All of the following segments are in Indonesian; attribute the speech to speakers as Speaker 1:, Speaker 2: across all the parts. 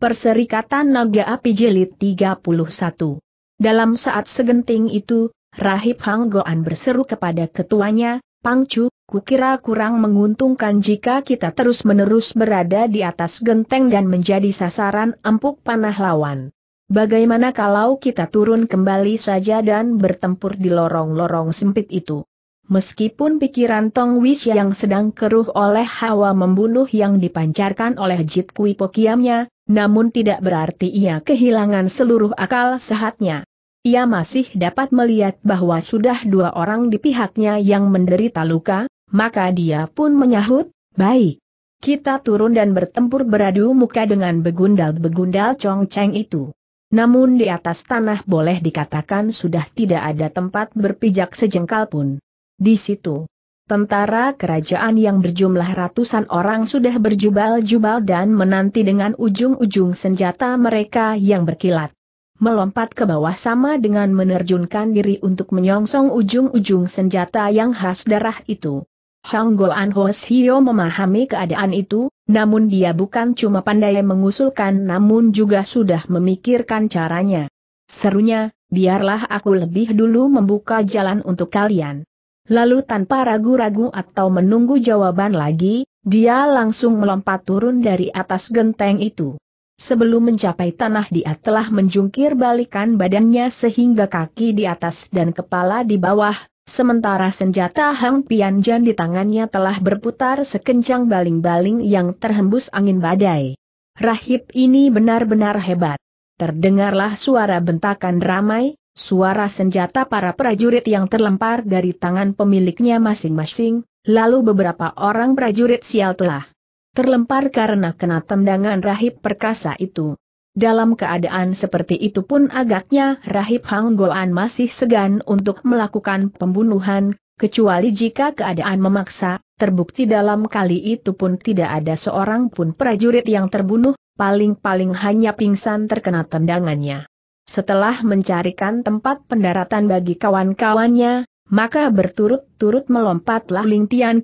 Speaker 1: Perserikatan Naga Api Jelit 31. Dalam saat segenting itu, Rahib Hang Goan berseru kepada ketuanya, Pangcu, kukira kurang menguntungkan jika kita terus-menerus berada di atas genteng dan menjadi sasaran empuk panah lawan. Bagaimana kalau kita turun kembali saja dan bertempur di lorong-lorong sempit itu? Meskipun pikiran Tong Wish yang sedang keruh oleh hawa membunuh yang dipancarkan oleh Jit Kui Pokiamnya, namun tidak berarti ia kehilangan seluruh akal sehatnya. Ia masih dapat melihat bahwa sudah dua orang di pihaknya yang menderita luka, maka dia pun menyahut, baik. Kita turun dan bertempur beradu muka dengan begundal-begundal Chong Cheng itu. Namun di atas tanah boleh dikatakan sudah tidak ada tempat berpijak sejengkal pun. Di situ, Tentara kerajaan yang berjumlah ratusan orang sudah berjubal-jubal dan menanti dengan ujung-ujung senjata mereka yang berkilat. Melompat ke bawah sama dengan menerjunkan diri untuk menyongsong ujung-ujung senjata yang khas darah itu. Hang Goan Ho Hio memahami keadaan itu, namun dia bukan cuma pandai mengusulkan namun juga sudah memikirkan caranya. Serunya, biarlah aku lebih dulu membuka jalan untuk kalian. Lalu tanpa ragu-ragu atau menunggu jawaban lagi, dia langsung melompat turun dari atas genteng itu. Sebelum mencapai tanah dia telah menjungkir balikan badannya sehingga kaki di atas dan kepala di bawah, sementara senjata Hang Pianjan di tangannya telah berputar sekencang baling-baling yang terhembus angin badai. Rahib ini benar-benar hebat. Terdengarlah suara bentakan ramai, suara senjata para prajurit yang terlempar dari tangan pemiliknya masing-masing, lalu beberapa orang prajurit sial telah terlempar karena kena tendangan rahib perkasa itu. Dalam keadaan seperti itu pun agaknya Rahib Hang Goan masih segan untuk melakukan pembunuhan, kecuali jika keadaan memaksa, terbukti dalam kali itu pun tidak ada seorang pun prajurit yang terbunuh, paling-paling hanya pingsan terkena tendangannya. Setelah mencarikan tempat pendaratan bagi kawan-kawannya, maka berturut-turut melompatlah Ling Tian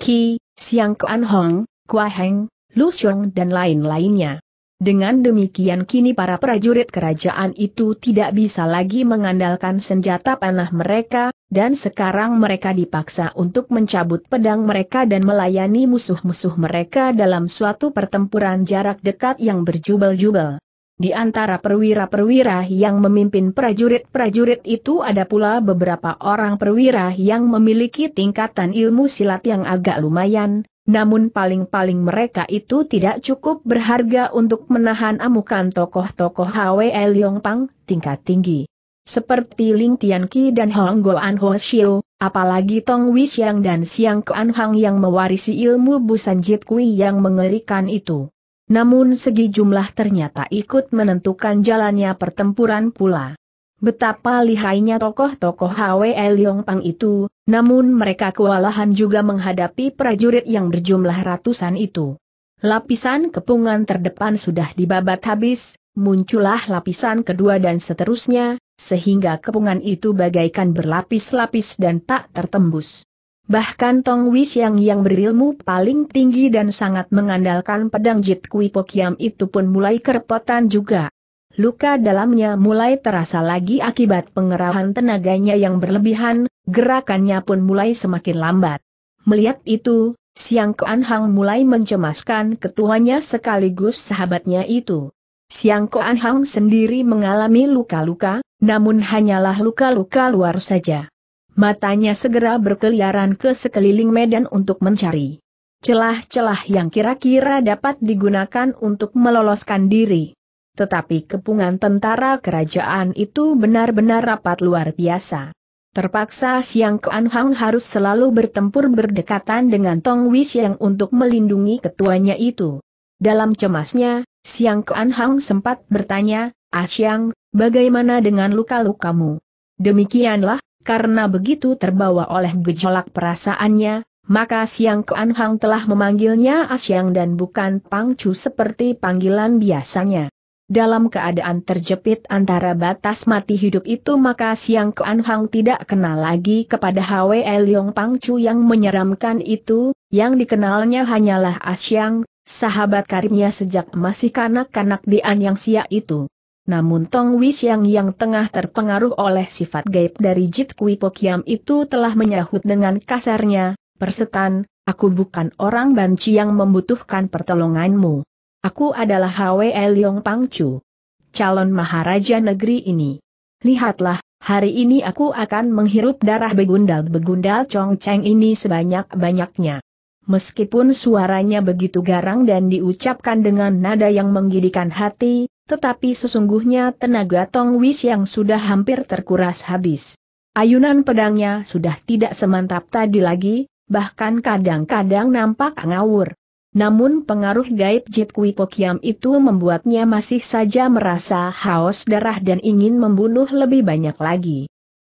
Speaker 1: Siang Kuan Hong, Kua Heng, Lu Xiong dan lain-lainnya. Dengan demikian kini para prajurit kerajaan itu tidak bisa lagi mengandalkan senjata panah mereka, dan sekarang mereka dipaksa untuk mencabut pedang mereka dan melayani musuh-musuh mereka dalam suatu pertempuran jarak dekat yang berjubel-jubel. Di antara perwira-perwira yang memimpin prajurit-prajurit itu ada pula beberapa orang perwira yang memiliki tingkatan ilmu silat yang agak lumayan, namun paling-paling mereka itu tidak cukup berharga untuk menahan amukan tokoh-tokoh HWL Pang tingkat tinggi. Seperti Ling Tianqi dan Hong Goan Ho Xiu, apalagi Tong Wei dan Xiang Kuan Hang yang mewarisi ilmu Busan Jit Kui yang mengerikan itu. Namun segi jumlah ternyata ikut menentukan jalannya pertempuran pula. Betapa lihainya tokoh-tokoh Hwe Leong Pang itu, namun mereka kewalahan juga menghadapi prajurit yang berjumlah ratusan itu. Lapisan kepungan terdepan sudah dibabat habis, muncullah lapisan kedua dan seterusnya, sehingga kepungan itu bagaikan berlapis-lapis dan tak tertembus. Bahkan Tong Wish yang yang berilmu paling tinggi dan sangat mengandalkan pedang Jit Kui Pokiam itu pun mulai kerepotan juga. Luka dalamnya mulai terasa lagi akibat pengerahan tenaganya yang berlebihan, gerakannya pun mulai semakin lambat. Melihat itu, Siang Koan Hang mulai mencemaskan ketuanya sekaligus sahabatnya itu. Siang Koan Hang sendiri mengalami luka-luka, namun hanyalah luka-luka luar saja. Matanya segera berkeliaran ke sekeliling medan untuk mencari celah-celah yang kira-kira dapat digunakan untuk meloloskan diri. Tetapi kepungan tentara kerajaan itu benar-benar rapat luar biasa. Terpaksa Siang Kuan Hang harus selalu bertempur berdekatan dengan Tong Wish yang untuk melindungi ketuanya itu. Dalam cemasnya, Siang Kuan Hang sempat bertanya, ah Siang, bagaimana dengan luka-lukamu? Demikianlah, karena begitu terbawa oleh gejolak perasaannya, maka Siang Kuan Hang telah memanggilnya Asyang dan bukan Pang Chu seperti panggilan biasanya. Dalam keadaan terjepit antara batas mati hidup itu maka Siang Kuan Hang tidak kenal lagi kepada Hwe Pang Chu yang menyeramkan itu, yang dikenalnya hanyalah Asyang, sahabat karibnya sejak masih kanak-kanak di Anyang Sia itu. Namun Tong Wish yang tengah terpengaruh oleh sifat gaib dari Jit Kui Pokiam itu telah menyahut dengan kasarnya, Persetan, aku bukan orang banci yang membutuhkan pertolonganmu. Aku adalah Hwe Leong Pangcu, calon maharaja negeri ini. Lihatlah, hari ini aku akan menghirup darah begundal-begundal Chong Cheng ini sebanyak-banyaknya. Meskipun suaranya begitu garang dan diucapkan dengan nada yang menggidikan hati, tetapi sesungguhnya tenaga Tong Wish yang sudah hampir terkuras habis. Ayunan pedangnya sudah tidak semantap tadi lagi, bahkan kadang-kadang nampak ngawur. Namun pengaruh gaib Jit Kui Pokiam itu membuatnya masih saja merasa haus darah dan ingin membunuh lebih banyak lagi.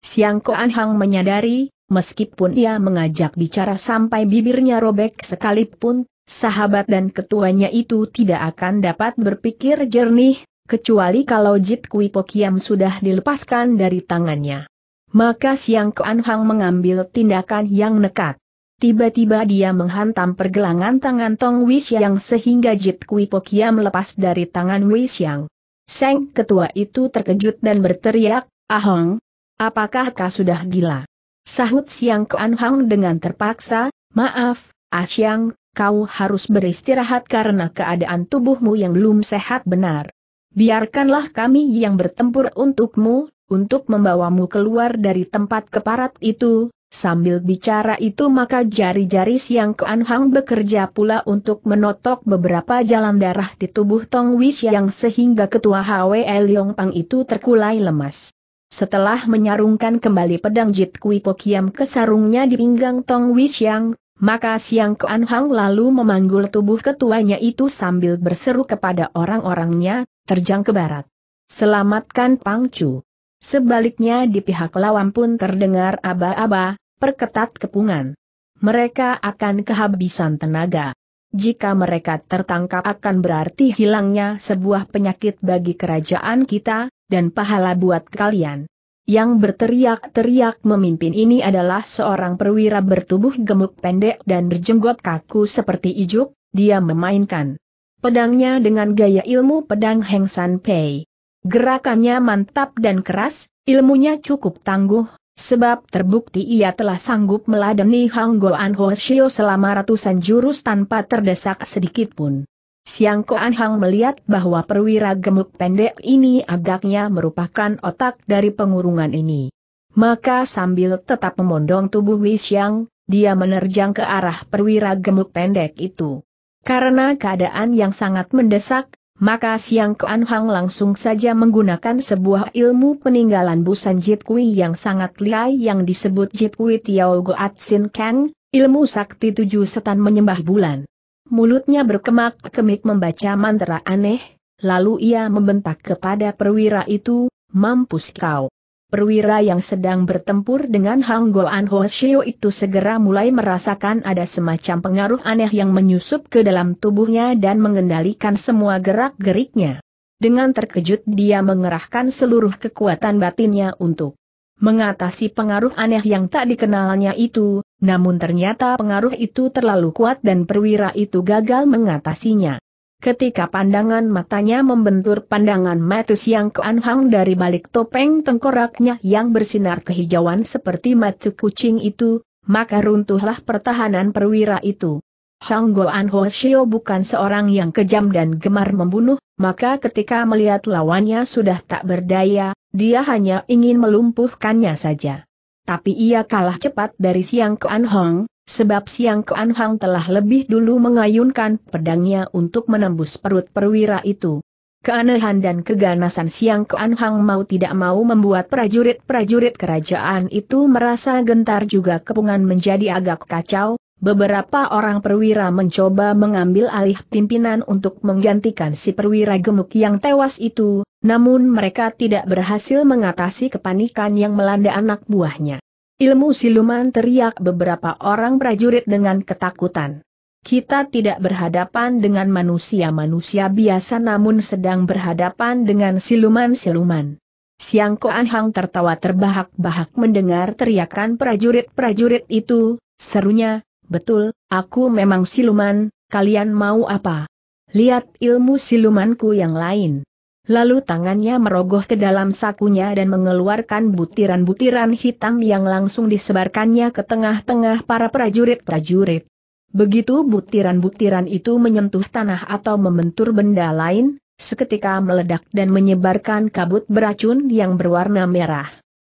Speaker 1: Siang Koan Hang menyadari, meskipun ia mengajak bicara sampai bibirnya robek sekalipun, sahabat dan ketuanya itu tidak akan dapat berpikir jernih, kecuali kalau Jit Kui Pokiam sudah dilepaskan dari tangannya. Maka Siang Kuan Hang mengambil tindakan yang nekat. Tiba-tiba dia menghantam pergelangan tangan Tong Wixiang sehingga Jit Kui Pokiam lepas dari tangan Wixiang. Seng ketua itu terkejut dan berteriak, Ahong, apakah kau sudah gila? Sahut Siang Kuan Hang dengan terpaksa, maaf, Asyang, kau harus beristirahat karena keadaan tubuhmu yang belum sehat benar. Biarkanlah kami yang bertempur untukmu, untuk membawamu keluar dari tempat keparat itu, Sambil bicara itu maka jari-jari Siang keanhang bekerja pula untuk menotok beberapa jalan darah di tubuh Tong Wish yang sehingga ketua HWE Leong Pang itu terkulai lemas. Setelah menyarungkan kembali pedang Jit Kui Pokiam ke sarungnya di pinggang Tong Wish yang, maka Siang Kuan Hang lalu memanggul tubuh ketuanya itu sambil berseru kepada orang-orangnya, terjang ke barat. Selamatkan Pang Chu. Sebaliknya di pihak lawan pun terdengar aba-aba, perketat kepungan. Mereka akan kehabisan tenaga. Jika mereka tertangkap akan berarti hilangnya sebuah penyakit bagi kerajaan kita, dan pahala buat kalian. Yang berteriak-teriak memimpin ini adalah seorang perwira bertubuh gemuk pendek dan berjenggot kaku seperti ijuk, dia memainkan pedangnya dengan gaya ilmu pedang Heng San Pei. Gerakannya mantap dan keras, ilmunya cukup tangguh, sebab terbukti ia telah sanggup meladeni Hang Goan Ho Shio selama ratusan jurus tanpa terdesak sedikitpun. Siang Koan Hang melihat bahwa perwira gemuk pendek ini agaknya merupakan otak dari pengurungan ini. Maka sambil tetap memondong tubuh Wei Xiang, dia menerjang ke arah perwira gemuk pendek itu. Karena keadaan yang sangat mendesak, maka Siang Koan Hang langsung saja menggunakan sebuah ilmu peninggalan busan Jit Kui yang sangat liai yang disebut Jit Kui Tiao Goat Sin Kang, ilmu sakti tujuh setan menyembah bulan. Mulutnya berkemak-kemik membaca mantra aneh, lalu ia membentak kepada perwira itu, mampus kau. Perwira yang sedang bertempur dengan Hang Goan Ho Shio itu segera mulai merasakan ada semacam pengaruh aneh yang menyusup ke dalam tubuhnya dan mengendalikan semua gerak-geriknya. Dengan terkejut dia mengerahkan seluruh kekuatan batinnya untuk mengatasi pengaruh aneh yang tak dikenalnya itu, namun ternyata pengaruh itu terlalu kuat dan perwira itu gagal mengatasinya. Ketika pandangan matanya membentur pandangan Matus yang keanhang dari balik topeng tengkoraknya yang bersinar kehijauan seperti mata kucing itu, maka runtuhlah pertahanan perwira itu. Hang Goan Ho Shio bukan seorang yang kejam dan gemar membunuh, maka ketika melihat lawannya sudah tak berdaya, dia hanya ingin melumpuhkannya saja tapi ia kalah cepat dari Siang Kuan Hong, sebab Siang Kuan Hong telah lebih dulu mengayunkan pedangnya untuk menembus perut perwira itu. Keanehan dan keganasan Siang Kuan Hong mau tidak mau membuat prajurit-prajurit kerajaan itu merasa gentar juga kepungan menjadi agak kacau, beberapa orang perwira mencoba mengambil alih pimpinan untuk menggantikan si perwira gemuk yang tewas itu, namun mereka tidak berhasil mengatasi kepanikan yang melanda anak buahnya. Ilmu siluman teriak beberapa orang prajurit dengan ketakutan. Kita tidak berhadapan dengan manusia-manusia biasa namun sedang berhadapan dengan siluman-siluman. Siang Koan Hang tertawa terbahak-bahak mendengar teriakan prajurit-prajurit itu, serunya, betul, aku memang siluman, kalian mau apa? Lihat ilmu silumanku yang lain. Lalu tangannya merogoh ke dalam sakunya dan mengeluarkan butiran-butiran hitam yang langsung disebarkannya ke tengah-tengah para prajurit-prajurit. Begitu butiran-butiran itu menyentuh tanah atau membentur benda lain, seketika meledak dan menyebarkan kabut beracun yang berwarna merah.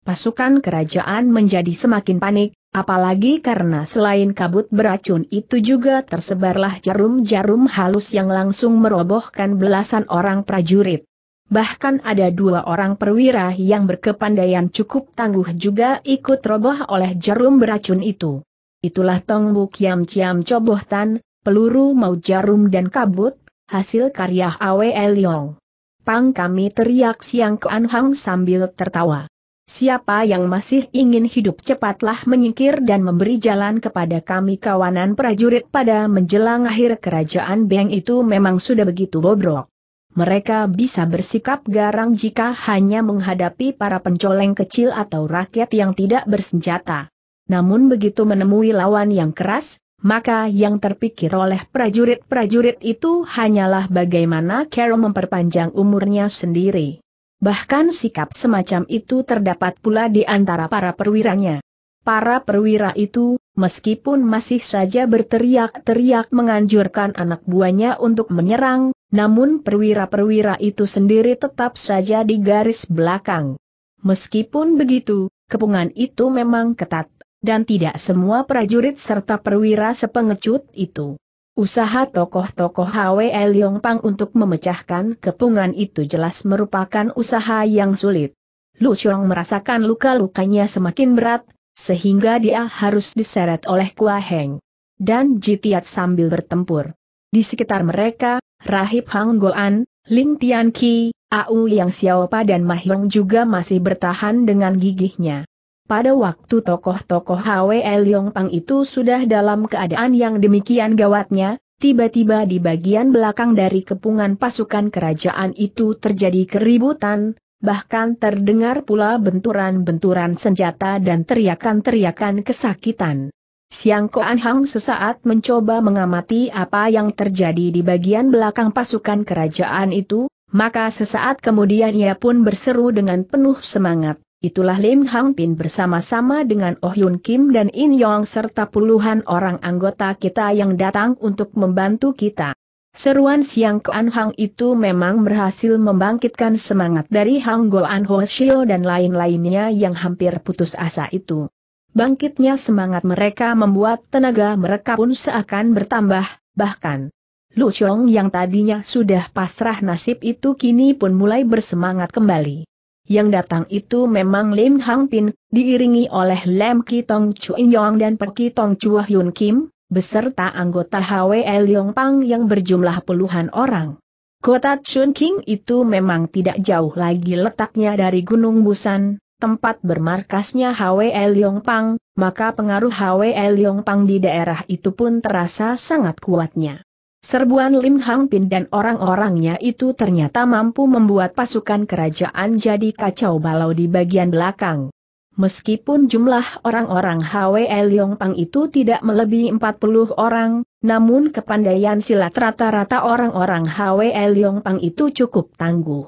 Speaker 1: Pasukan kerajaan menjadi semakin panik, apalagi karena selain kabut beracun itu juga tersebarlah jarum-jarum halus yang langsung merobohkan belasan orang prajurit. Bahkan ada dua orang perwira yang berkepandaian cukup tangguh juga ikut roboh oleh jarum beracun itu. Itulah Tongbu Kiam Ciam tan, peluru mau jarum dan kabut, hasil karya Awe Eliong. Pang kami teriak Siang ke Anhang sambil tertawa. Siapa yang masih ingin hidup cepatlah menyingkir dan memberi jalan kepada kami kawanan prajurit pada menjelang akhir kerajaan Beng itu memang sudah begitu bobrok mereka bisa bersikap garang jika hanya menghadapi para pencoleng kecil atau rakyat yang tidak bersenjata. Namun begitu menemui lawan yang keras, maka yang terpikir oleh prajurit-prajurit itu hanyalah bagaimana Carol memperpanjang umurnya sendiri. Bahkan sikap semacam itu terdapat pula di antara para perwiranya. Para perwira itu, meskipun masih saja berteriak-teriak menganjurkan anak buahnya untuk menyerang, namun perwira-perwira itu sendiri tetap saja di garis belakang. Meskipun begitu, kepungan itu memang ketat, dan tidak semua prajurit serta perwira sepengecut itu. Usaha tokoh-tokoh HWL Yongpang untuk memecahkan kepungan itu jelas merupakan usaha yang sulit. Lu Xiong merasakan luka-lukanya semakin berat, sehingga dia harus diseret oleh Kua Heng dan Jitiat sambil bertempur. Di sekitar mereka, Rahib Hang Goan, Ling Tian Ki, Au Yang Xiaopa dan Mahyong juga masih bertahan dengan gigihnya. Pada waktu tokoh-tokoh Hwe Leong Pang itu sudah dalam keadaan yang demikian gawatnya, tiba-tiba di bagian belakang dari kepungan pasukan kerajaan itu terjadi keributan, bahkan terdengar pula benturan-benturan senjata dan teriakan-teriakan kesakitan. Siang Koan Hang sesaat mencoba mengamati apa yang terjadi di bagian belakang pasukan kerajaan itu, maka sesaat kemudian ia pun berseru dengan penuh semangat. Itulah Lim Hang Pin bersama-sama dengan Oh Yun Kim dan In Yong serta puluhan orang anggota kita yang datang untuk membantu kita. Seruan Siang Koan Hang itu memang berhasil membangkitkan semangat dari Hang Goan Ho Shio dan lain-lainnya yang hampir putus asa itu. Bangkitnya semangat mereka membuat tenaga mereka pun seakan bertambah, bahkan Lu Xiong yang tadinya sudah pasrah nasib itu kini pun mulai bersemangat kembali. Yang datang itu memang Lim Hang Pin, diiringi oleh Lam Ki Tong Chuin Yong dan Per Ki Tong Chua Hyun Kim, beserta anggota HWL Yong Pang yang berjumlah puluhan orang. Kota Chun King itu memang tidak jauh lagi letaknya dari Gunung Busan, tempat bermarkasnya Hwe Liongpang, maka pengaruh Hwe Liongpang di daerah itu pun terasa sangat kuatnya. Serbuan Lim Hang Pin dan orang-orangnya itu ternyata mampu membuat pasukan kerajaan jadi kacau balau di bagian belakang. Meskipun jumlah orang-orang Hwe Liongpang itu tidak melebihi 40 orang, namun kepandaian silat rata-rata orang-orang Hwe Liongpang itu cukup tangguh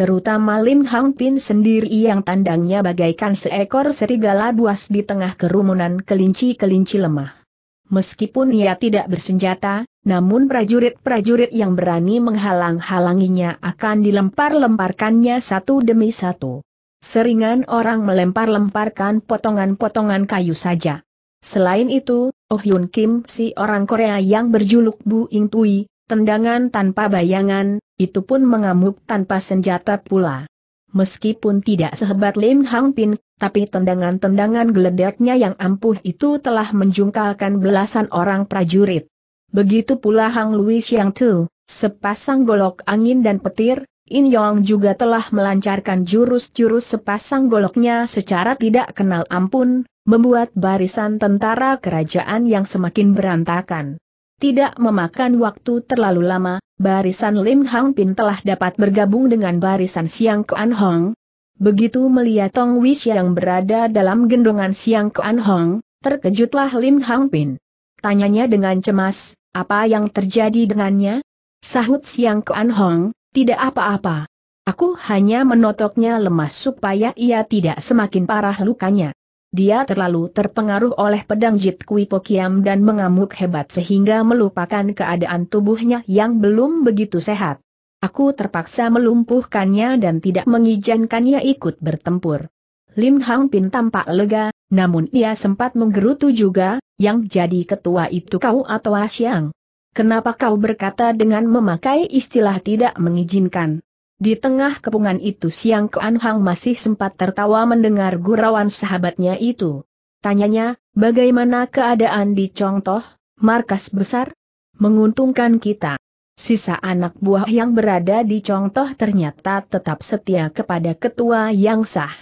Speaker 1: terutama Lim Hang Pin sendiri yang tandangnya bagaikan seekor serigala buas di tengah kerumunan kelinci-kelinci lemah. Meskipun ia tidak bersenjata, namun prajurit-prajurit yang berani menghalang-halanginya akan dilempar-lemparkannya satu demi satu. Seringan orang melempar-lemparkan potongan-potongan kayu saja. Selain itu, Oh Hyun Kim si orang Korea yang berjuluk Bu Ing Tui, tendangan tanpa bayangan, itu pun mengamuk tanpa senjata pula. Meskipun tidak sehebat Lim Hang Pin, tapi tendangan-tendangan geledeknya yang ampuh itu telah menjungkalkan belasan orang prajurit. Begitu pula Hang Lui Yang Tu, sepasang golok angin dan petir, In Yong juga telah melancarkan jurus-jurus sepasang goloknya secara tidak kenal ampun, membuat barisan tentara kerajaan yang semakin berantakan. Tidak memakan waktu terlalu lama, barisan Lim Hang Pin telah dapat bergabung dengan barisan Siang Kuan Hong. Begitu melihat Tong Wish yang berada dalam gendongan Siang Kuan Hong, terkejutlah Lim Hang Pin. Tanyanya dengan cemas, apa yang terjadi dengannya? Sahut Siang Kuan Hong, tidak apa-apa. Aku hanya menotoknya lemas supaya ia tidak semakin parah lukanya. Dia terlalu terpengaruh oleh pedang Jit Kui Pokiam dan mengamuk hebat sehingga melupakan keadaan tubuhnya yang belum begitu sehat. Aku terpaksa melumpuhkannya dan tidak mengizinkannya ikut bertempur. Lim Hang Pin tampak lega, namun ia sempat menggerutu juga, yang jadi ketua itu kau atau Asyang. Kenapa kau berkata dengan memakai istilah tidak mengizinkan? Di tengah kepungan itu Siang Kuan Hang masih sempat tertawa mendengar gurauan sahabatnya itu. Tanyanya, bagaimana keadaan di Congtoh, markas besar? Menguntungkan kita. Sisa anak buah yang berada di Congtoh ternyata tetap setia kepada ketua yang sah.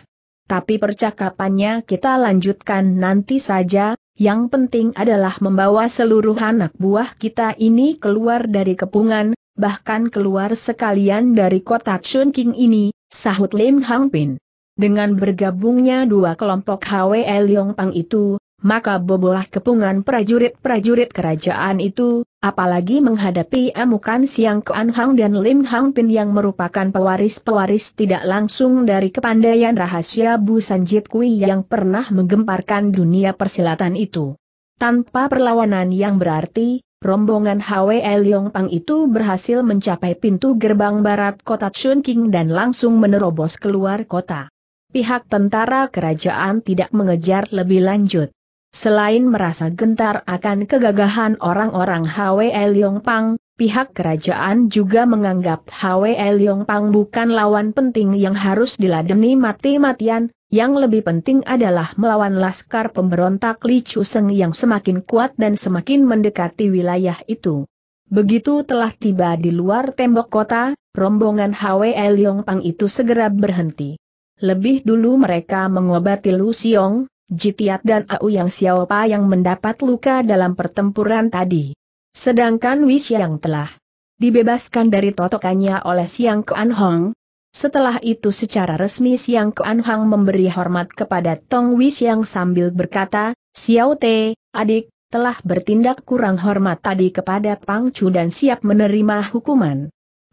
Speaker 1: Tapi percakapannya kita lanjutkan nanti saja, yang penting adalah membawa seluruh anak buah kita ini keluar dari kepungan, bahkan keluar sekalian dari kota Chunking ini, sahut Lim Hang Pin. Dengan bergabungnya dua kelompok HWL Pang itu, maka bobolah kepungan prajurit-prajurit kerajaan itu, apalagi menghadapi amukan Siang Kuan Hang dan Lim Hang Pin yang merupakan pewaris-pewaris tidak langsung dari kepandaian rahasia Bu Sanjit Kui yang pernah menggemparkan dunia persilatan itu. Tanpa perlawanan yang berarti, Rombongan Hwe Pang itu berhasil mencapai pintu gerbang barat kota Chunqing dan langsung menerobos keluar kota. Pihak tentara kerajaan tidak mengejar lebih lanjut. Selain merasa gentar akan kegagahan orang-orang Hwe Pang, Pihak kerajaan juga menganggap Hwe Leong Pang bukan lawan penting yang harus diladeni mati-matian, yang lebih penting adalah melawan laskar pemberontak Li Chuseng yang semakin kuat dan semakin mendekati wilayah itu. Begitu telah tiba di luar tembok kota, rombongan Hwe Leong Pang itu segera berhenti. Lebih dulu mereka mengobati Lu Xiong, Jitiat dan Au Yang Xiaopa yang mendapat luka dalam pertempuran tadi. Sedangkan Wish yang telah dibebaskan dari totokannya oleh Siang Kuan Hong. Setelah itu secara resmi Siang Kuan Hong memberi hormat kepada Tong Wish yang sambil berkata, Xiao Te, adik, telah bertindak kurang hormat tadi kepada Pang Chu dan siap menerima hukuman.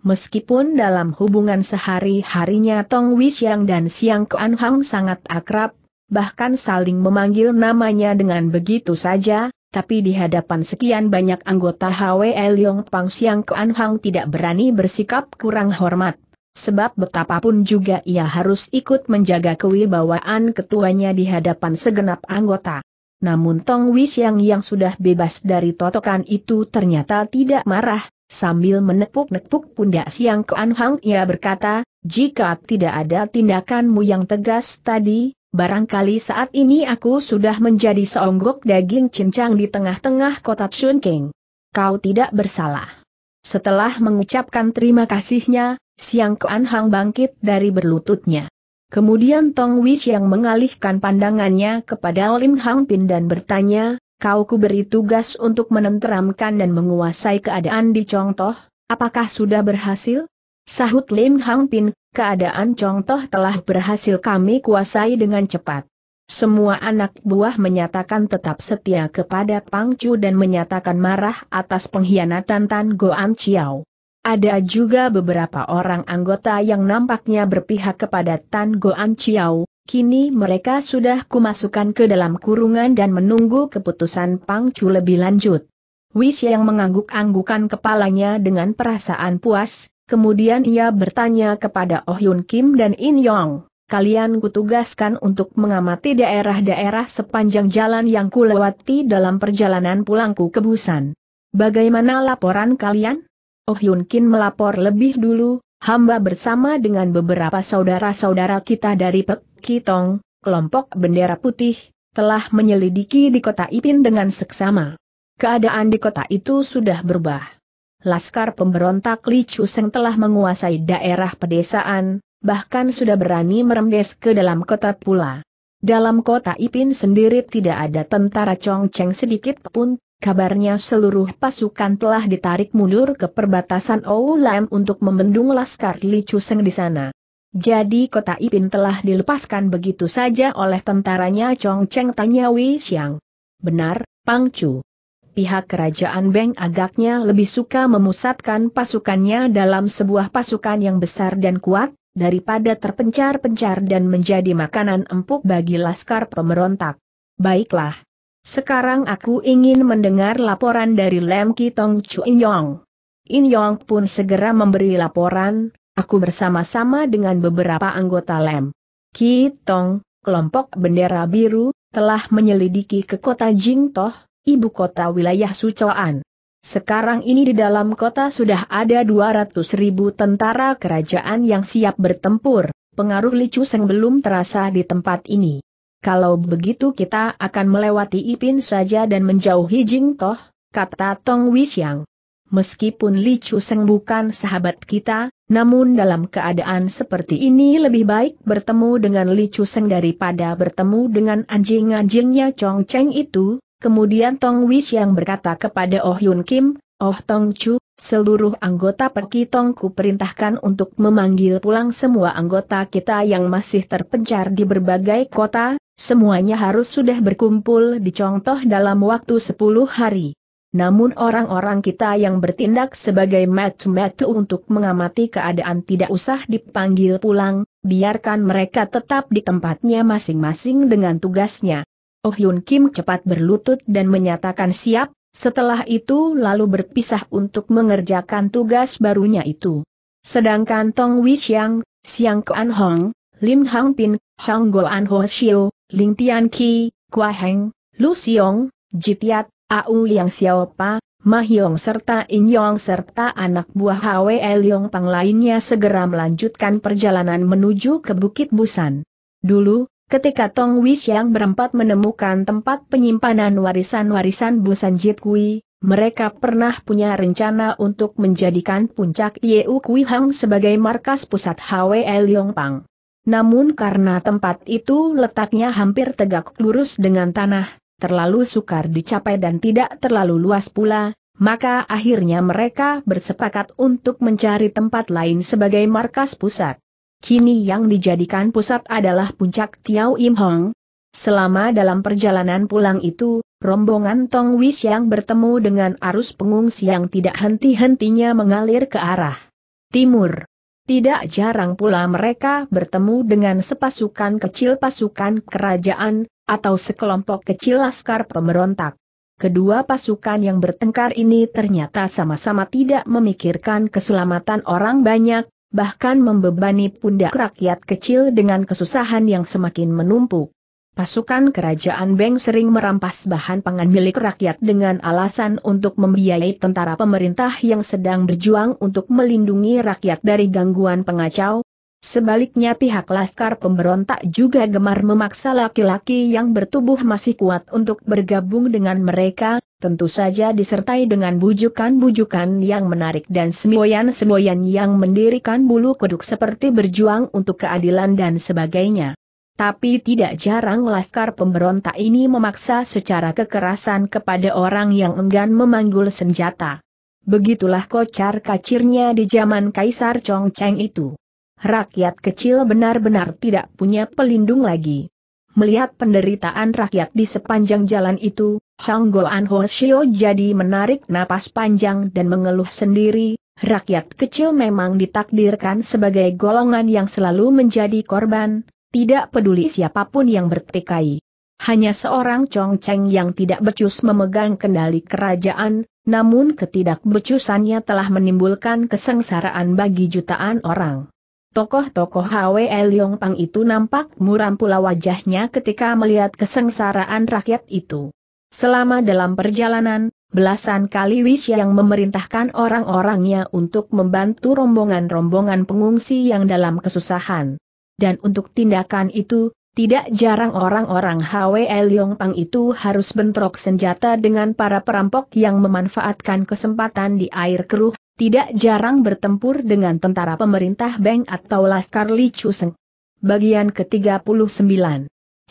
Speaker 1: Meskipun dalam hubungan sehari-harinya Tong Wish yang dan Siang Kuan Hong sangat akrab, bahkan saling memanggil namanya dengan begitu saja, tapi di hadapan sekian banyak anggota HWL Yong Pang Siang Kuan Hang tidak berani bersikap kurang hormat. Sebab betapapun juga ia harus ikut menjaga kewibawaan ketuanya di hadapan segenap anggota. Namun Tong Wishang yang sudah bebas dari totokan itu ternyata tidak marah, sambil menepuk-nepuk pundak Siang Kuan Hang ia berkata, jika tidak ada tindakanmu yang tegas tadi, Barangkali saat ini aku sudah menjadi seonggok daging cincang di tengah-tengah kota Chunking. Kau tidak bersalah. Setelah mengucapkan terima kasihnya, Siang Kuan Hang bangkit dari berlututnya. Kemudian Tong Wish yang mengalihkan pandangannya kepada Lim Hang Pin dan bertanya, kau beri tugas untuk menenteramkan dan menguasai keadaan di Toh, apakah sudah berhasil? Sahut Lim Hang Pin, keadaan contoh telah berhasil kami kuasai dengan cepat. Semua anak buah menyatakan tetap setia kepada Pang Chu dan menyatakan marah atas pengkhianatan Tan Goan Chiao. Ada juga beberapa orang anggota yang nampaknya berpihak kepada Tan Goan Chiao, kini mereka sudah kumasukkan ke dalam kurungan dan menunggu keputusan Pang Chu lebih lanjut. Wish yang mengangguk-anggukan kepalanya dengan perasaan puas, Kemudian ia bertanya kepada Oh Yun Kim dan In Yong, kalian kutugaskan untuk mengamati daerah-daerah sepanjang jalan yang kulewati dalam perjalanan pulangku ke Busan. Bagaimana laporan kalian? Oh Yun Kim melapor lebih dulu, hamba bersama dengan beberapa saudara-saudara kita dari Pek Kitong, kelompok bendera putih, telah menyelidiki di kota Ipin dengan seksama. Keadaan di kota itu sudah berubah. Laskar pemberontak Li Chuseng telah menguasai daerah pedesaan, bahkan sudah berani merembes ke dalam kota pula. Dalam kota Ipin sendiri tidak ada tentara Chong Cheng sedikit pun, kabarnya seluruh pasukan telah ditarik mundur ke perbatasan Oulam untuk membendung Laskar Li Chuseng di sana. Jadi kota Ipin telah dilepaskan begitu saja oleh tentaranya Chong Cheng tanya Wei Xiang. Benar, Pang Chu pihak kerajaan Beng agaknya lebih suka memusatkan pasukannya dalam sebuah pasukan yang besar dan kuat, daripada terpencar-pencar dan menjadi makanan empuk bagi laskar pemberontak. Baiklah. Sekarang aku ingin mendengar laporan dari Lem Kitong Chu Inyong. Inyong pun segera memberi laporan, aku bersama-sama dengan beberapa anggota Lem. Kitong, kelompok bendera biru, telah menyelidiki ke kota Jingtoh, ibu kota wilayah Sucoan. Sekarang ini di dalam kota sudah ada 200 ribu tentara kerajaan yang siap bertempur, pengaruh Licu Seng belum terasa di tempat ini. Kalau begitu kita akan melewati Ipin saja dan menjauhi toh? kata Tong Wixiang. Meskipun Li Chu Seng bukan sahabat kita, namun dalam keadaan seperti ini lebih baik bertemu dengan Li Chu Seng daripada bertemu dengan anjing-anjingnya Chong Cheng itu, Kemudian Tong Wish yang berkata kepada Oh Yun Kim, Oh Tong Chu, seluruh anggota Perki ku perintahkan untuk memanggil pulang semua anggota kita yang masih terpencar di berbagai kota, semuanya harus sudah berkumpul di contoh dalam waktu 10 hari. Namun orang-orang kita yang bertindak sebagai metu-metu untuk mengamati keadaan tidak usah dipanggil pulang, biarkan mereka tetap di tempatnya masing-masing dengan tugasnya. Oh Hyun Kim cepat berlutut dan menyatakan siap, setelah itu lalu berpisah untuk mengerjakan tugas barunya itu. Sedangkan Tong Xiang, Xiang Kuan Hong, Lim Hang Pin, Hang An Ho Xiu, Ling Tian Ki, Kua Heng, Lu Xiong, Jitiat, Au Yang Xiao Pa, Ma Hyong serta In Yong serta anak buah Hwe Yong Pang lainnya segera melanjutkan perjalanan menuju ke Bukit Busan. Dulu, Ketika Tong Wishang berempat menemukan tempat penyimpanan warisan-warisan Busan Jit Kui, mereka pernah punya rencana untuk menjadikan puncak Yeu Kui Hang sebagai markas pusat HWL Yongpang. Namun karena tempat itu letaknya hampir tegak lurus dengan tanah, terlalu sukar dicapai dan tidak terlalu luas pula, maka akhirnya mereka bersepakat untuk mencari tempat lain sebagai markas pusat kini yang dijadikan pusat adalah puncak Tiau Im Hong. Selama dalam perjalanan pulang itu, rombongan Tong Wish yang bertemu dengan arus pengungsi yang tidak henti-hentinya mengalir ke arah timur. Tidak jarang pula mereka bertemu dengan sepasukan kecil pasukan kerajaan, atau sekelompok kecil laskar pemberontak. Kedua pasukan yang bertengkar ini ternyata sama-sama tidak memikirkan keselamatan orang banyak, bahkan membebani pundak rakyat kecil dengan kesusahan yang semakin menumpuk. Pasukan kerajaan Beng sering merampas bahan pangan milik rakyat dengan alasan untuk membiayai tentara pemerintah yang sedang berjuang untuk melindungi rakyat dari gangguan pengacau, Sebaliknya pihak Laskar pemberontak juga gemar memaksa laki-laki yang bertubuh masih kuat untuk bergabung dengan mereka, tentu saja disertai dengan bujukan-bujukan yang menarik dan semboyan-semboyan yang mendirikan bulu kuduk seperti berjuang untuk keadilan dan sebagainya. Tapi tidak jarang Laskar pemberontak ini memaksa secara kekerasan kepada orang yang enggan memanggul senjata. Begitulah kocar kacirnya di zaman Kaisar Chongcheng itu rakyat kecil benar-benar tidak punya pelindung lagi. Melihat penderitaan rakyat di sepanjang jalan itu, Hang Goan Ho Shio jadi menarik napas panjang dan mengeluh sendiri, rakyat kecil memang ditakdirkan sebagai golongan yang selalu menjadi korban, tidak peduli siapapun yang bertikai. Hanya seorang Chong Cheng yang tidak becus memegang kendali kerajaan, namun ketidakbecusannya telah menimbulkan kesengsaraan bagi jutaan orang. Tokoh-tokoh Hwe Yong Pang itu nampak muram pula wajahnya ketika melihat kesengsaraan rakyat itu. Selama dalam perjalanan, belasan kali Wish yang memerintahkan orang-orangnya untuk membantu rombongan-rombongan pengungsi yang dalam kesusahan. Dan untuk tindakan itu, tidak jarang orang-orang Hwe Yong Pang itu harus bentrok senjata dengan para perampok yang memanfaatkan kesempatan di air keruh tidak jarang bertempur dengan tentara pemerintah Beng atau Laskar Li Chuseng. Bagian ke-39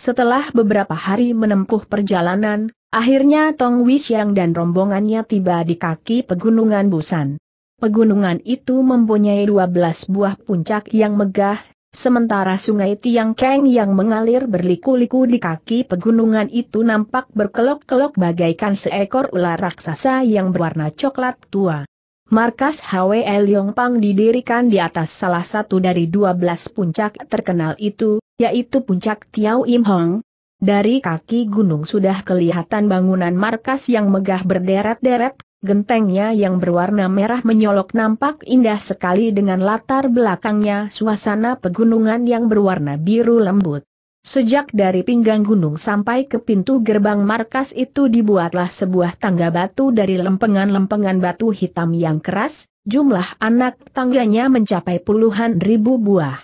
Speaker 1: Setelah beberapa hari menempuh perjalanan, akhirnya Tong Wixiang dan rombongannya tiba di kaki pegunungan Busan. Pegunungan itu mempunyai 12 buah puncak yang megah, sementara sungai Tiang Keng yang mengalir berliku-liku di kaki pegunungan itu nampak berkelok-kelok bagaikan seekor ular raksasa yang berwarna coklat tua. Markas HWL Yongpang didirikan di atas salah satu dari dua belas puncak terkenal itu, yaitu puncak Tiao Im Hong. Dari kaki gunung sudah kelihatan bangunan markas yang megah berderet-deret, gentengnya yang berwarna merah menyolok nampak indah sekali dengan latar belakangnya suasana pegunungan yang berwarna biru lembut. Sejak dari pinggang gunung sampai ke pintu gerbang markas itu dibuatlah sebuah tangga batu dari lempengan-lempengan batu hitam yang keras, jumlah anak tangganya mencapai puluhan ribu buah.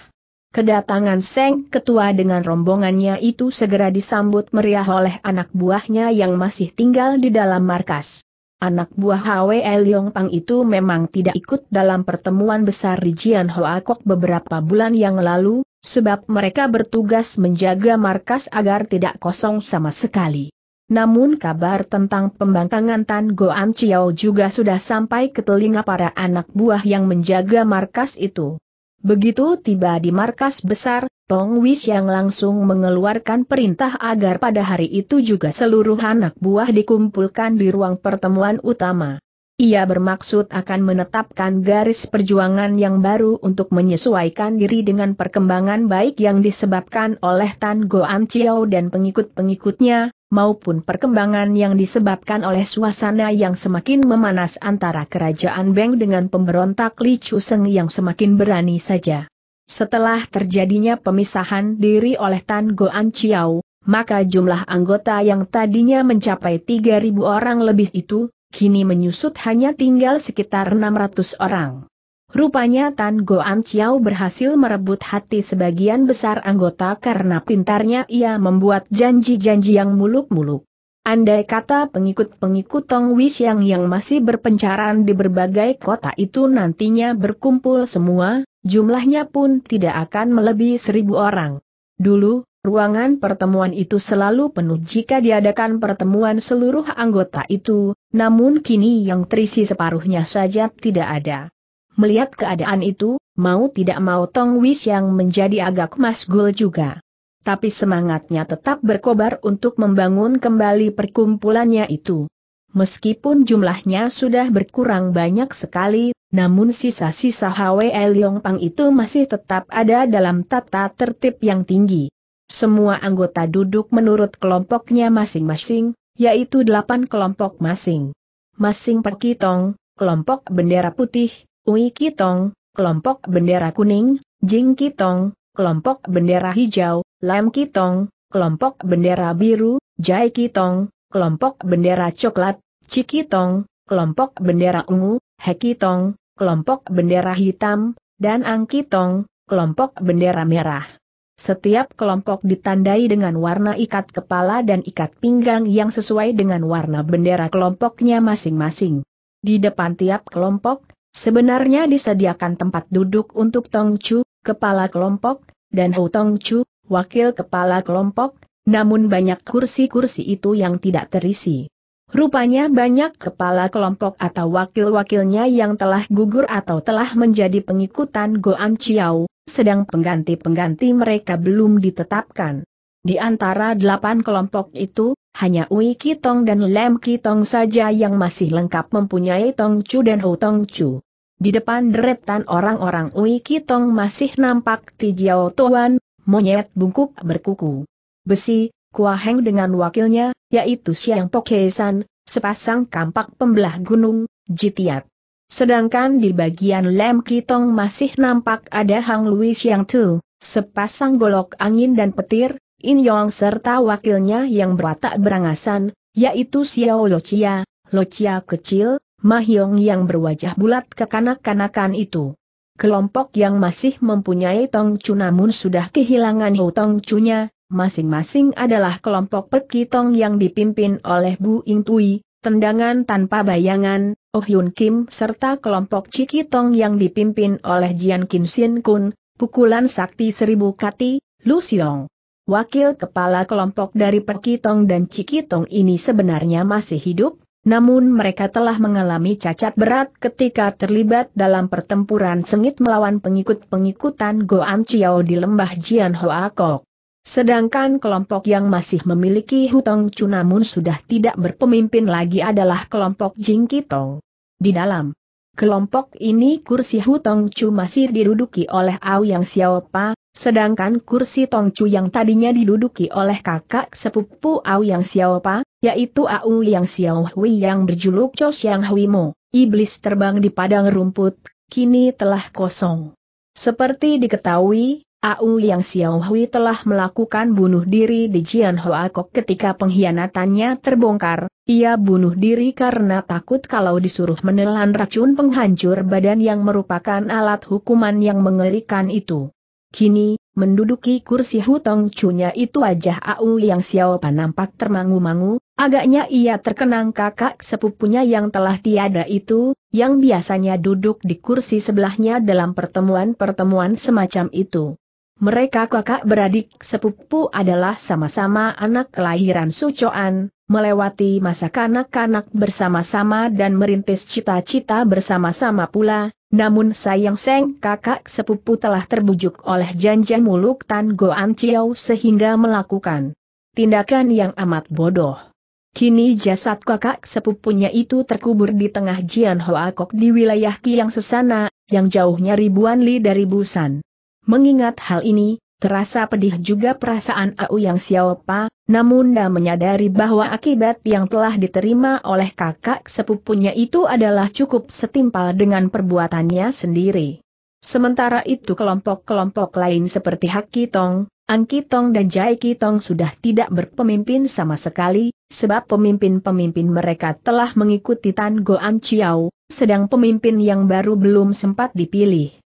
Speaker 1: Kedatangan Seng Ketua dengan rombongannya itu segera disambut meriah oleh anak buahnya yang masih tinggal di dalam markas. Anak buah Hwe Leong Pang itu memang tidak ikut dalam pertemuan besar di Jian Hoa Kok beberapa bulan yang lalu, sebab mereka bertugas menjaga markas agar tidak kosong sama sekali. Namun kabar tentang pembangkangan Tan Goan Chiao juga sudah sampai ke telinga para anak buah yang menjaga markas itu. Begitu tiba di markas besar, Tong Wish yang langsung mengeluarkan perintah agar pada hari itu juga seluruh anak buah dikumpulkan di ruang pertemuan utama. Ia bermaksud akan menetapkan garis perjuangan yang baru untuk menyesuaikan diri dengan perkembangan baik yang disebabkan oleh Tan Goan Chiao dan pengikut-pengikutnya, maupun perkembangan yang disebabkan oleh suasana yang semakin memanas antara kerajaan Beng dengan pemberontak Li Chuseng yang semakin berani saja. Setelah terjadinya pemisahan diri oleh Tan Goan Chiao, maka jumlah anggota yang tadinya mencapai 3.000 orang lebih itu, kini menyusut hanya tinggal sekitar 600 orang. Rupanya Tan Goan Chiao berhasil merebut hati sebagian besar anggota karena pintarnya ia membuat janji-janji yang muluk-muluk. Andai kata pengikut-pengikut Tong yang yang masih berpencaran di berbagai kota itu nantinya berkumpul semua, jumlahnya pun tidak akan melebihi seribu orang. Dulu, ruangan pertemuan itu selalu penuh jika diadakan pertemuan seluruh anggota itu, namun kini yang terisi separuhnya saja tidak ada. Melihat keadaan itu, mau tidak mau Tong Wish yang menjadi agak masgul juga. Tapi semangatnya tetap berkobar untuk membangun kembali perkumpulannya itu. Meskipun jumlahnya sudah berkurang banyak sekali, namun sisa-sisa Hwe Pang itu masih tetap ada dalam tata tertib yang tinggi. Semua anggota duduk menurut kelompoknya masing-masing, yaitu delapan kelompok masing. Masing perkitong, kelompok bendera putih, Ui Kitong, kelompok bendera kuning, Jing Kitong, kelompok bendera hijau, Lam Kitong, kelompok bendera biru, Jai Kitong, kelompok bendera coklat, Kitong, kelompok bendera ungu, He Kitong, kelompok bendera hitam, dan Ang Kitong, kelompok bendera merah. Setiap kelompok ditandai dengan warna ikat kepala dan ikat pinggang yang sesuai dengan warna bendera kelompoknya masing-masing. Di depan tiap kelompok, Sebenarnya disediakan tempat duduk untuk Tong Chu, kepala kelompok, dan Hou Tong Chu, wakil kepala kelompok, namun banyak kursi-kursi itu yang tidak terisi. Rupanya banyak kepala kelompok atau wakil-wakilnya yang telah gugur atau telah menjadi pengikutan Goan Chiao, sedang pengganti-pengganti mereka belum ditetapkan. Di antara delapan kelompok itu, hanya Ui Kitong dan Lem Kitong saja yang masih lengkap mempunyai Tong Chu dan Ho Tong Chu. Di depan deretan orang-orang Ui Kitong masih nampak Tijiao Tuan, monyet bungkuk berkuku. Besi, Kuaheng dengan wakilnya, yaitu Siang Pokesan, sepasang kampak pembelah gunung, Jitiat. Sedangkan di bagian lem kitong masih nampak ada Hang Lui Xiang Tu, sepasang golok angin dan petir, In Yong serta wakilnya yang berwatak berangasan, yaitu Xiao Lochia, Lochia kecil, Mahyong yang berwajah bulat kekanak-kanakan itu. Kelompok yang masih mempunyai Chu namun sudah kehilangan tongcunya, masing-masing adalah kelompok pekitong yang dipimpin oleh Bu Ing Tui, tendangan tanpa bayangan, Oh Yun Kim serta kelompok Cikitong yang dipimpin oleh Jian Kin Sin Kun, pukulan sakti seribu kati, Lu Xiong wakil kepala kelompok dari Perkitong dan Cikitong ini sebenarnya masih hidup, namun mereka telah mengalami cacat berat ketika terlibat dalam pertempuran sengit melawan pengikut-pengikutan Goan Chiao di lembah Jian Hoa Kok. Sedangkan kelompok yang masih memiliki hutong cu namun sudah tidak berpemimpin lagi adalah kelompok Jingkitong. Di dalam kelompok ini kursi hutong cu masih diduduki oleh Ao Yang Xiaopa, Sedangkan kursi Tongcu yang tadinya diduduki oleh kakak sepupu Au Yang Xiaopa, yaitu Au Yang Xiaohui yang berjuluk Yang Hui Huimo, iblis terbang di padang rumput, kini telah kosong. Seperti diketahui, Au Yang Xiaohui telah melakukan bunuh diri di Jian Hoa Kok ketika pengkhianatannya terbongkar, ia bunuh diri karena takut kalau disuruh menelan racun penghancur badan yang merupakan alat hukuman yang mengerikan itu. Kini, menduduki kursi hutong cunya itu wajah Au yang siapa nampak termangu-mangu, agaknya ia terkenang kakak sepupunya yang telah tiada itu, yang biasanya duduk di kursi sebelahnya dalam pertemuan-pertemuan semacam itu. Mereka kakak beradik sepupu adalah sama-sama anak kelahiran Sucoan, melewati masa kanak-kanak bersama-sama dan merintis cita-cita bersama-sama pula, namun sayang Seng kakak sepupu telah terbujuk oleh janjian muluk Tan Goan Chiao sehingga melakukan tindakan yang amat bodoh. Kini jasad kakak sepupunya itu terkubur di tengah Jian Hoa Kok di wilayah Kiang Sesana, yang jauhnya ribuan li dari Busan. Mengingat hal ini, terasa pedih juga perasaan Au Yang Xiaopa, namun dia menyadari bahwa akibat yang telah diterima oleh kakak sepupunya itu adalah cukup setimpal dengan perbuatannya sendiri. Sementara itu kelompok-kelompok lain seperti Hak Kitong, Ang Kitong dan Jai Kitong sudah tidak berpemimpin sama sekali, sebab pemimpin-pemimpin mereka telah mengikuti Tan Goan Chiao, sedang pemimpin yang baru belum sempat dipilih.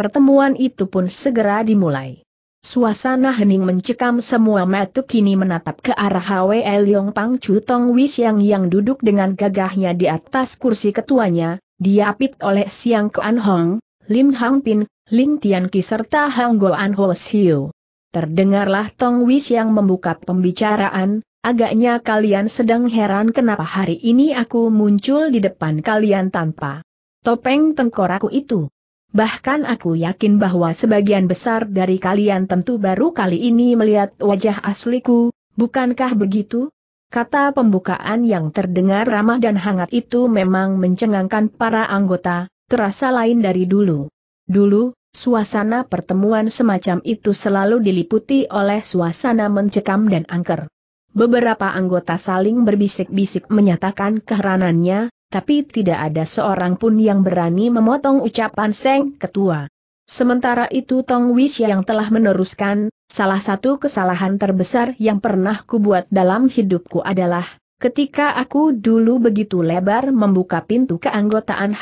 Speaker 1: Pertemuan itu pun segera dimulai. Suasana hening mencekam semua mata kini menatap ke arah Hwe Yong Pang Chu Tong Wish yang yang duduk dengan gagahnya di atas kursi ketuanya, diapit oleh Siang Kuan Hong, Lim Hang Pin, Ling Tian Ki serta Hang An Ho Siu. Terdengarlah Tong Wish yang membuka pembicaraan, agaknya kalian sedang heran kenapa hari ini aku muncul di depan kalian tanpa topeng tengkorakku itu. Bahkan aku yakin bahwa sebagian besar dari kalian tentu baru kali ini melihat wajah asliku, bukankah begitu? Kata pembukaan yang terdengar ramah dan hangat itu memang mencengangkan para anggota, terasa lain dari dulu. Dulu, suasana pertemuan semacam itu selalu diliputi oleh suasana mencekam dan angker. Beberapa anggota saling berbisik-bisik menyatakan keheranannya, tapi tidak ada seorang pun yang berani memotong ucapan Seng Ketua. Sementara itu Tong Wish yang telah meneruskan, salah satu kesalahan terbesar yang pernah kubuat dalam hidupku adalah, ketika aku dulu begitu lebar membuka pintu keanggotaan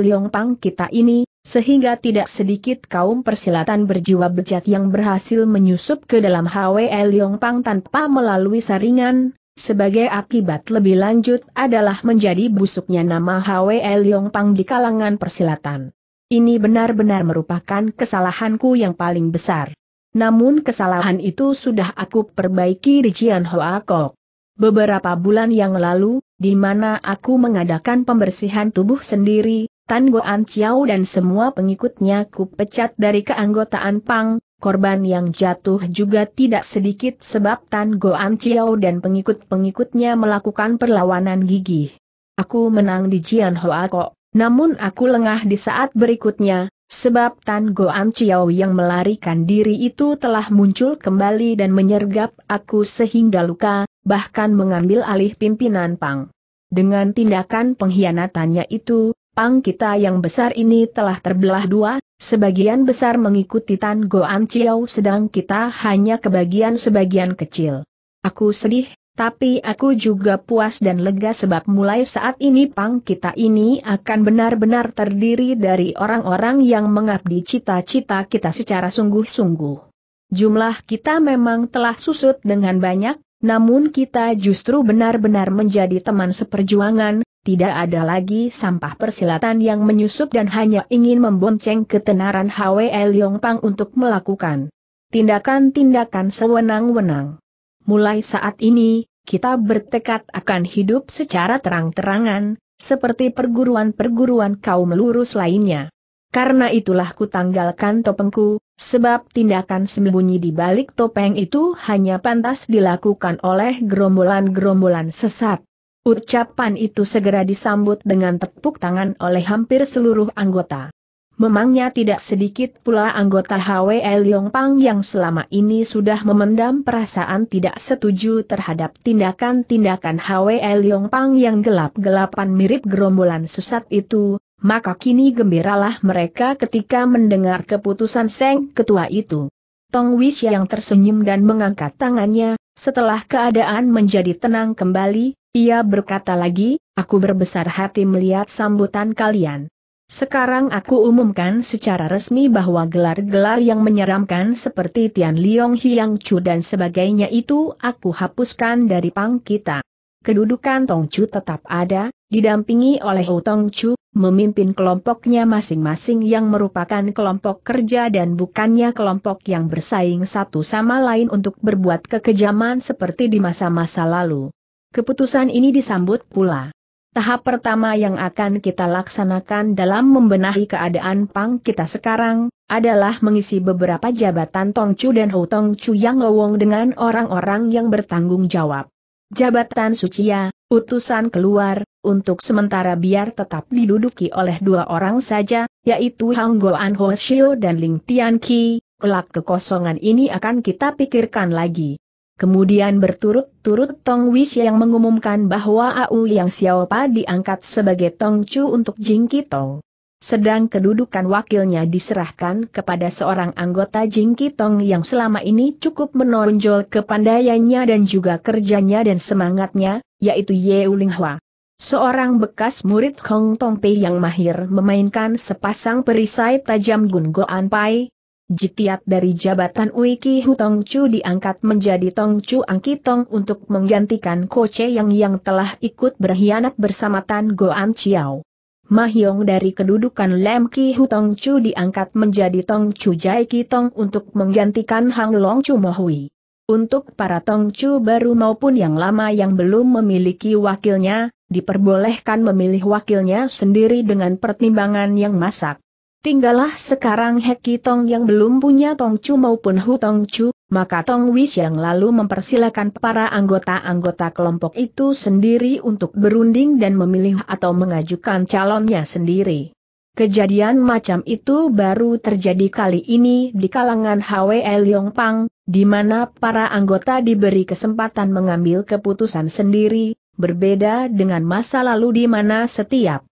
Speaker 1: Yong Pang kita ini, sehingga tidak sedikit kaum persilatan berjiwa bejat yang berhasil menyusup ke dalam Yong Pang tanpa melalui saringan, sebagai akibat lebih lanjut adalah menjadi busuknya nama Hwe Pang di kalangan persilatan. Ini benar-benar merupakan kesalahanku yang paling besar. Namun kesalahan itu sudah aku perbaiki di Jian Hoa Kok. Beberapa bulan yang lalu, di mana aku mengadakan pembersihan tubuh sendiri, Tan Goan Chiao dan semua pengikutnya ku pecat dari keanggotaan Pang, korban yang jatuh juga tidak sedikit sebab Tan Goan Chiao dan pengikut-pengikutnya melakukan perlawanan gigih. Aku menang di Jian Hoa Kok, namun aku lengah di saat berikutnya, sebab Tan Goan Chiao yang melarikan diri itu telah muncul kembali dan menyergap aku sehingga luka, bahkan mengambil alih pimpinan Pang. Dengan tindakan pengkhianatannya itu, Pang kita yang besar ini telah terbelah dua, sebagian besar mengikuti Tan Goan Chiao sedang kita hanya kebagian sebagian kecil. Aku sedih, tapi aku juga puas dan lega sebab mulai saat ini Pang kita ini akan benar-benar terdiri dari orang-orang yang mengabdi cita-cita kita secara sungguh-sungguh. Jumlah kita memang telah susut dengan banyak, namun kita justru benar-benar menjadi teman seperjuangan, tidak ada lagi sampah persilatan yang menyusup dan hanya ingin membonceng ketenaran Hwe Pang untuk melakukan tindakan-tindakan sewenang-wenang. Mulai saat ini, kita bertekad akan hidup secara terang-terangan, seperti perguruan-perguruan kaum lurus lainnya. Karena itulah kutanggalkan topengku, sebab tindakan sembunyi di balik topeng itu hanya pantas dilakukan oleh gerombolan-gerombolan sesat. Ucapan itu segera disambut dengan tepuk tangan oleh hampir seluruh anggota. Memangnya tidak sedikit pula anggota Yong Pang yang selama ini sudah memendam perasaan tidak setuju terhadap tindakan-tindakan Yong Pang yang gelap-gelapan mirip gerombolan sesat itu, maka kini gembiralah mereka ketika mendengar keputusan Seng Ketua itu. Tong Wish yang tersenyum dan mengangkat tangannya, setelah keadaan menjadi tenang kembali, ia berkata lagi, aku berbesar hati melihat sambutan kalian. Sekarang aku umumkan secara resmi bahwa gelar-gelar yang menyeramkan seperti Tian Liong Hiang Chu dan sebagainya itu aku hapuskan dari pang kita. Kedudukan Tong Chu tetap ada, didampingi oleh Hu Tong Chu, memimpin kelompoknya masing-masing yang merupakan kelompok kerja dan bukannya kelompok yang bersaing satu sama lain untuk berbuat kekejaman seperti di masa-masa lalu. Keputusan ini disambut pula. Tahap pertama yang akan kita laksanakan dalam membenahi keadaan pang kita sekarang, adalah mengisi beberapa jabatan Tongcu dan Hou Tongcu yang lowong dengan orang-orang yang bertanggung jawab. Jabatan Sucia, utusan keluar, untuk sementara biar tetap diduduki oleh dua orang saja, yaitu Hang Goan Ho Shio dan Ling Tian Qi, kelak kekosongan ini akan kita pikirkan lagi. Kemudian berturut-turut Tong Wish yang mengumumkan bahwa Au Yang Xiaopa diangkat sebagai Tong Chu untuk Jing Kitong. Sedang kedudukan wakilnya diserahkan kepada seorang anggota Jing Kitong yang selama ini cukup menonjol kepandaiannya dan juga kerjanya dan semangatnya, yaitu Ye Ulinghua. Seorang bekas murid Hong Tong Pei yang mahir memainkan sepasang perisai tajam Gun Goan Pai, Jitiat dari jabatan Wiki Hutong Chu diangkat menjadi Tong Chu Angkitong untuk menggantikan Koce yang yang telah ikut berkhianat bersama Tan Goan Chiao. Mahyong dari kedudukan Lem Ki Hutong Chu diangkat menjadi Tong Chu Jai Kitong untuk menggantikan Hang Long Chu Mohui. Untuk para Tong Chu baru maupun yang lama yang belum memiliki wakilnya, diperbolehkan memilih wakilnya sendiri dengan pertimbangan yang masak. Tinggallah sekarang Heki Tong yang belum punya Tong Chu maupun Hu Tong Chu, maka Tong Wish yang lalu mempersilahkan para anggota-anggota kelompok itu sendiri untuk berunding dan memilih atau mengajukan calonnya sendiri. Kejadian macam itu baru terjadi kali ini di kalangan HWL Pang, di mana para anggota diberi kesempatan mengambil keputusan sendiri, berbeda dengan masa lalu di mana setiap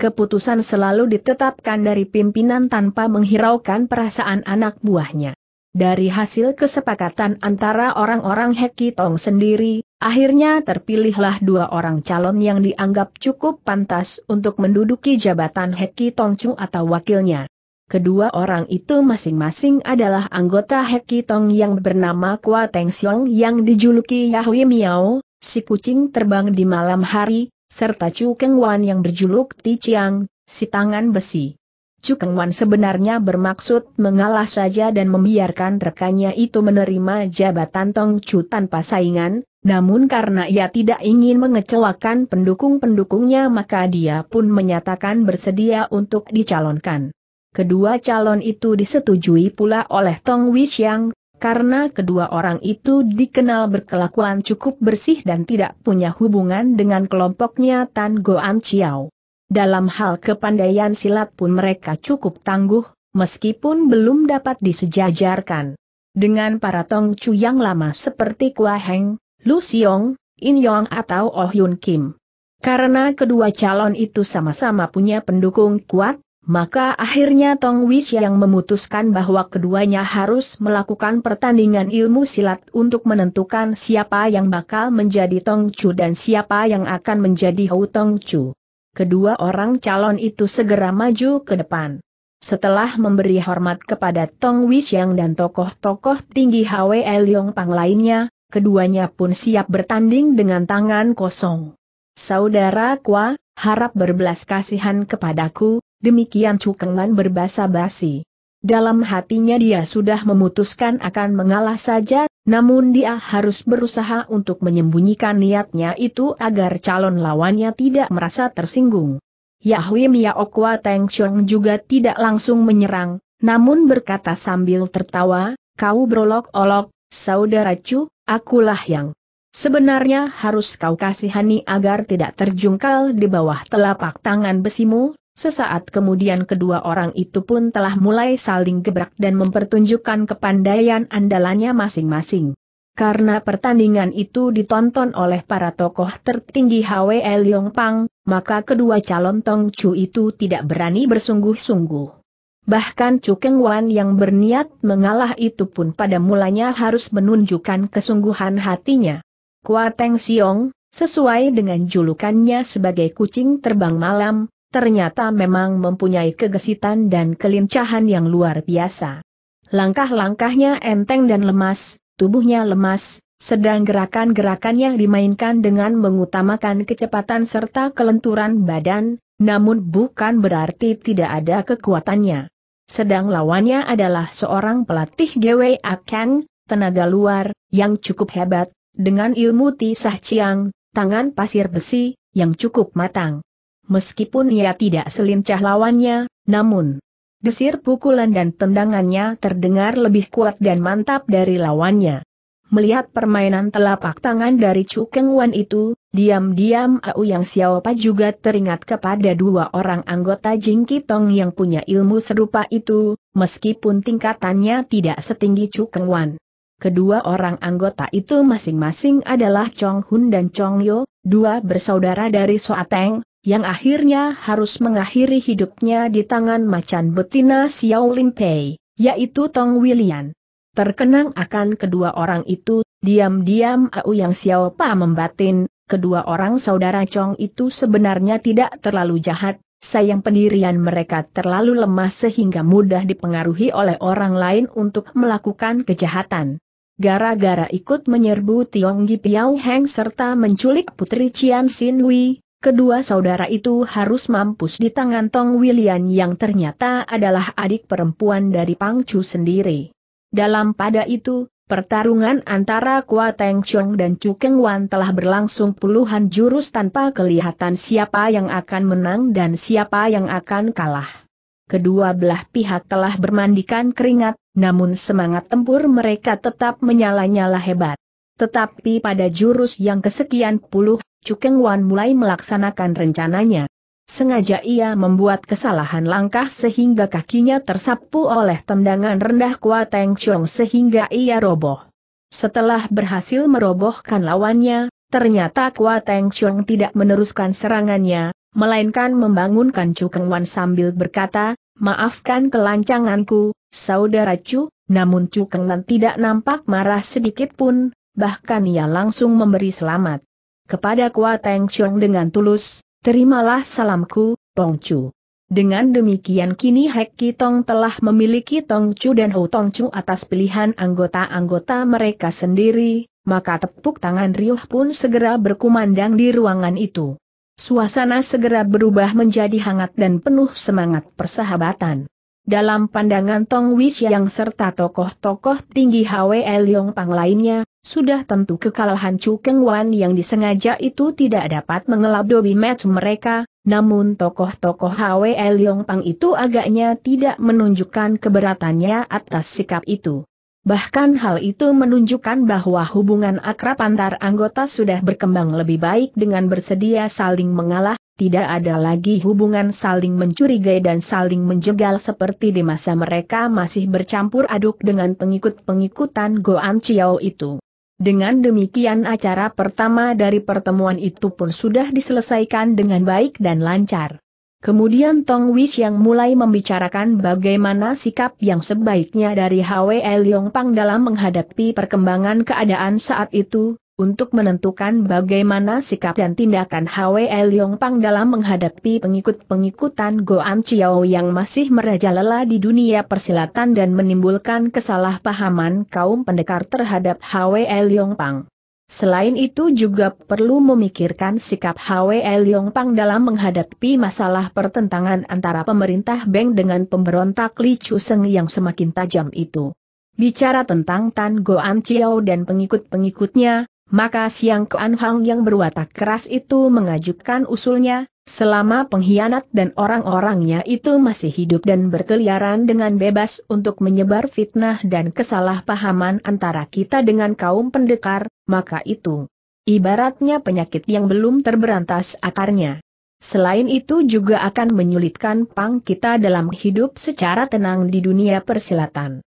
Speaker 1: keputusan selalu ditetapkan dari pimpinan tanpa menghiraukan perasaan anak buahnya. Dari hasil kesepakatan antara orang-orang Hekitong sendiri, akhirnya terpilihlah dua orang calon yang dianggap cukup pantas untuk menduduki jabatan Hekitong Chung atau wakilnya. Kedua orang itu masing-masing adalah anggota Hekitong yang bernama Kua Teng Xiong yang dijuluki Yahui Miao, si kucing terbang di malam hari, serta Chu Keng Wan yang berjuluk Ti Chiang, si tangan besi. Chu Keng Wan sebenarnya bermaksud mengalah saja dan membiarkan rekannya itu menerima jabatan Tong Chu tanpa saingan, namun karena ia tidak ingin mengecewakan pendukung-pendukungnya maka dia pun menyatakan bersedia untuk dicalonkan. Kedua calon itu disetujui pula oleh Tong Wei karena kedua orang itu dikenal berkelakuan cukup bersih dan tidak punya hubungan dengan kelompoknya Tan Goan Chiao. Dalam hal kepandaian silat pun mereka cukup tangguh, meskipun belum dapat disejajarkan. Dengan para Chu yang lama seperti Kua Heng, Lu Xiong, In Yong atau Oh Yun Kim. Karena kedua calon itu sama-sama punya pendukung kuat, maka akhirnya Tong Wish yang memutuskan bahwa keduanya harus melakukan pertandingan ilmu silat untuk menentukan siapa yang bakal menjadi Tong Chu dan siapa yang akan menjadi Hou Tong Chu. Kedua orang calon itu segera maju ke depan. Setelah memberi hormat kepada Tong Wish yang dan tokoh-tokoh tinggi Hwe Yong Pang lainnya, keduanya pun siap bertanding dengan tangan kosong. Saudara Kwa, harap berbelas kasihan kepadaku, Demikian Cukenglan berbahasa basi. Dalam hatinya dia sudah memutuskan akan mengalah saja, namun dia harus berusaha untuk menyembunyikan niatnya itu agar calon lawannya tidak merasa tersinggung. mia Okwa Teng Chong juga tidak langsung menyerang, namun berkata sambil tertawa, kau berolok-olok, saudara Chu, akulah yang sebenarnya harus kau kasihani agar tidak terjungkal di bawah telapak tangan besimu, Sesaat kemudian kedua orang itu pun telah mulai saling gebrak dan mempertunjukkan kepandaian andalannya masing-masing. Karena pertandingan itu ditonton oleh para tokoh tertinggi Yong Pang, maka kedua calon Tong Chu itu tidak berani bersungguh-sungguh. Bahkan Chu Keng Wan yang berniat mengalah itu pun pada mulanya harus menunjukkan kesungguhan hatinya. Kuateng Siong, sesuai dengan julukannya sebagai kucing terbang malam, ternyata memang mempunyai kegesitan dan kelincahan yang luar biasa. Langkah-langkahnya enteng dan lemas, tubuhnya lemas, sedang gerakan-gerakannya dimainkan dengan mengutamakan kecepatan serta kelenturan badan, namun bukan berarti tidak ada kekuatannya. Sedang lawannya adalah seorang pelatih GW Akang, tenaga luar, yang cukup hebat, dengan ilmu tisah ciang, tangan pasir besi, yang cukup matang meskipun ia tidak selincah lawannya, namun desir pukulan dan tendangannya terdengar lebih kuat dan mantap dari lawannya. Melihat permainan telapak tangan dari Chu Keng Wan itu, diam-diam Au Yang Xiaopa juga teringat kepada dua orang anggota Jing Kitong yang punya ilmu serupa itu, meskipun tingkatannya tidak setinggi Chu Keng Wan. Kedua orang anggota itu masing-masing adalah Chong Hun dan Chong Yo, dua bersaudara dari Soateng, yang akhirnya harus mengakhiri hidupnya di tangan macan betina Xiao Limpei, yaitu Tong William. Terkenang akan kedua orang itu, diam-diam Au Yang Xiao Pa membatin, kedua orang saudara Chong itu sebenarnya tidak terlalu jahat, sayang pendirian mereka terlalu lemah sehingga mudah dipengaruhi oleh orang lain untuk melakukan kejahatan. Gara-gara ikut menyerbu Tionggi Piao Heng serta menculik Putri Cian Xin Hui, kedua saudara itu harus mampus di tangan Tong William yang ternyata adalah adik perempuan dari Pang Chu sendiri. Dalam pada itu, pertarungan antara Kua Teng Chong dan Chu Keng Wan telah berlangsung puluhan jurus tanpa kelihatan siapa yang akan menang dan siapa yang akan kalah. Kedua belah pihak telah bermandikan keringat, namun semangat tempur mereka tetap menyala-nyala hebat. Tetapi pada jurus yang kesekian puluh, Cukeng Wan mulai melaksanakan rencananya. Sengaja ia membuat kesalahan langkah sehingga kakinya tersapu oleh tendangan rendah Kua Teng Chong sehingga ia roboh. Setelah berhasil merobohkan lawannya, ternyata Kua Teng Chong tidak meneruskan serangannya, melainkan membangunkan Cukeng Wan sambil berkata, Maafkan kelancanganku, saudara Chu, namun Cukeng Wan tidak nampak marah sedikit pun, bahkan ia langsung memberi selamat kepada Kua Teng Chong dengan tulus, terimalah salamku, Tong Chu. Dengan demikian kini Hek Kitong telah memiliki Tong Chu dan Ho Chu atas pilihan anggota-anggota mereka sendiri, maka tepuk tangan riuh pun segera berkumandang di ruangan itu. Suasana segera berubah menjadi hangat dan penuh semangat persahabatan. Dalam pandangan Tong Wish yang serta tokoh-tokoh tinggi HWL Yong Pang lainnya, sudah tentu kekalahan Chu Keng Wan yang disengaja itu tidak dapat mengelab dobi match mereka, namun tokoh-tokoh L Leong Pang itu agaknya tidak menunjukkan keberatannya atas sikap itu. Bahkan hal itu menunjukkan bahwa hubungan akrab antar anggota sudah berkembang lebih baik dengan bersedia saling mengalah, tidak ada lagi hubungan saling mencurigai dan saling menjegal seperti di masa mereka masih bercampur aduk dengan pengikut-pengikutan Goan Chiao itu. Dengan demikian acara pertama dari pertemuan itu pun sudah diselesaikan dengan baik dan lancar. Kemudian Tong Wish yang mulai membicarakan bagaimana sikap yang sebaiknya dari HWL Yong Pang dalam menghadapi perkembangan keadaan saat itu, untuk menentukan bagaimana sikap dan tindakan Hwe Leong Pang dalam menghadapi pengikut-pengikutan Goan Chiao yang masih merajalela di dunia persilatan dan menimbulkan kesalahpahaman kaum pendekar terhadap Hwe Leong Pang. Selain itu juga perlu memikirkan sikap Hwe Leong Pang dalam menghadapi masalah pertentangan antara pemerintah Beng dengan pemberontak Li Chu Seng yang semakin tajam itu. Bicara tentang Tan Goan Chiao dan pengikut-pengikutnya, maka Siang Kuan Hang yang berwatak keras itu mengajukan usulnya, selama pengkhianat dan orang-orangnya itu masih hidup dan berkeliaran dengan bebas untuk menyebar fitnah dan kesalahpahaman antara kita dengan kaum pendekar, maka itu ibaratnya penyakit yang belum terberantas akarnya. Selain itu juga akan menyulitkan pang kita dalam hidup secara tenang di dunia persilatan.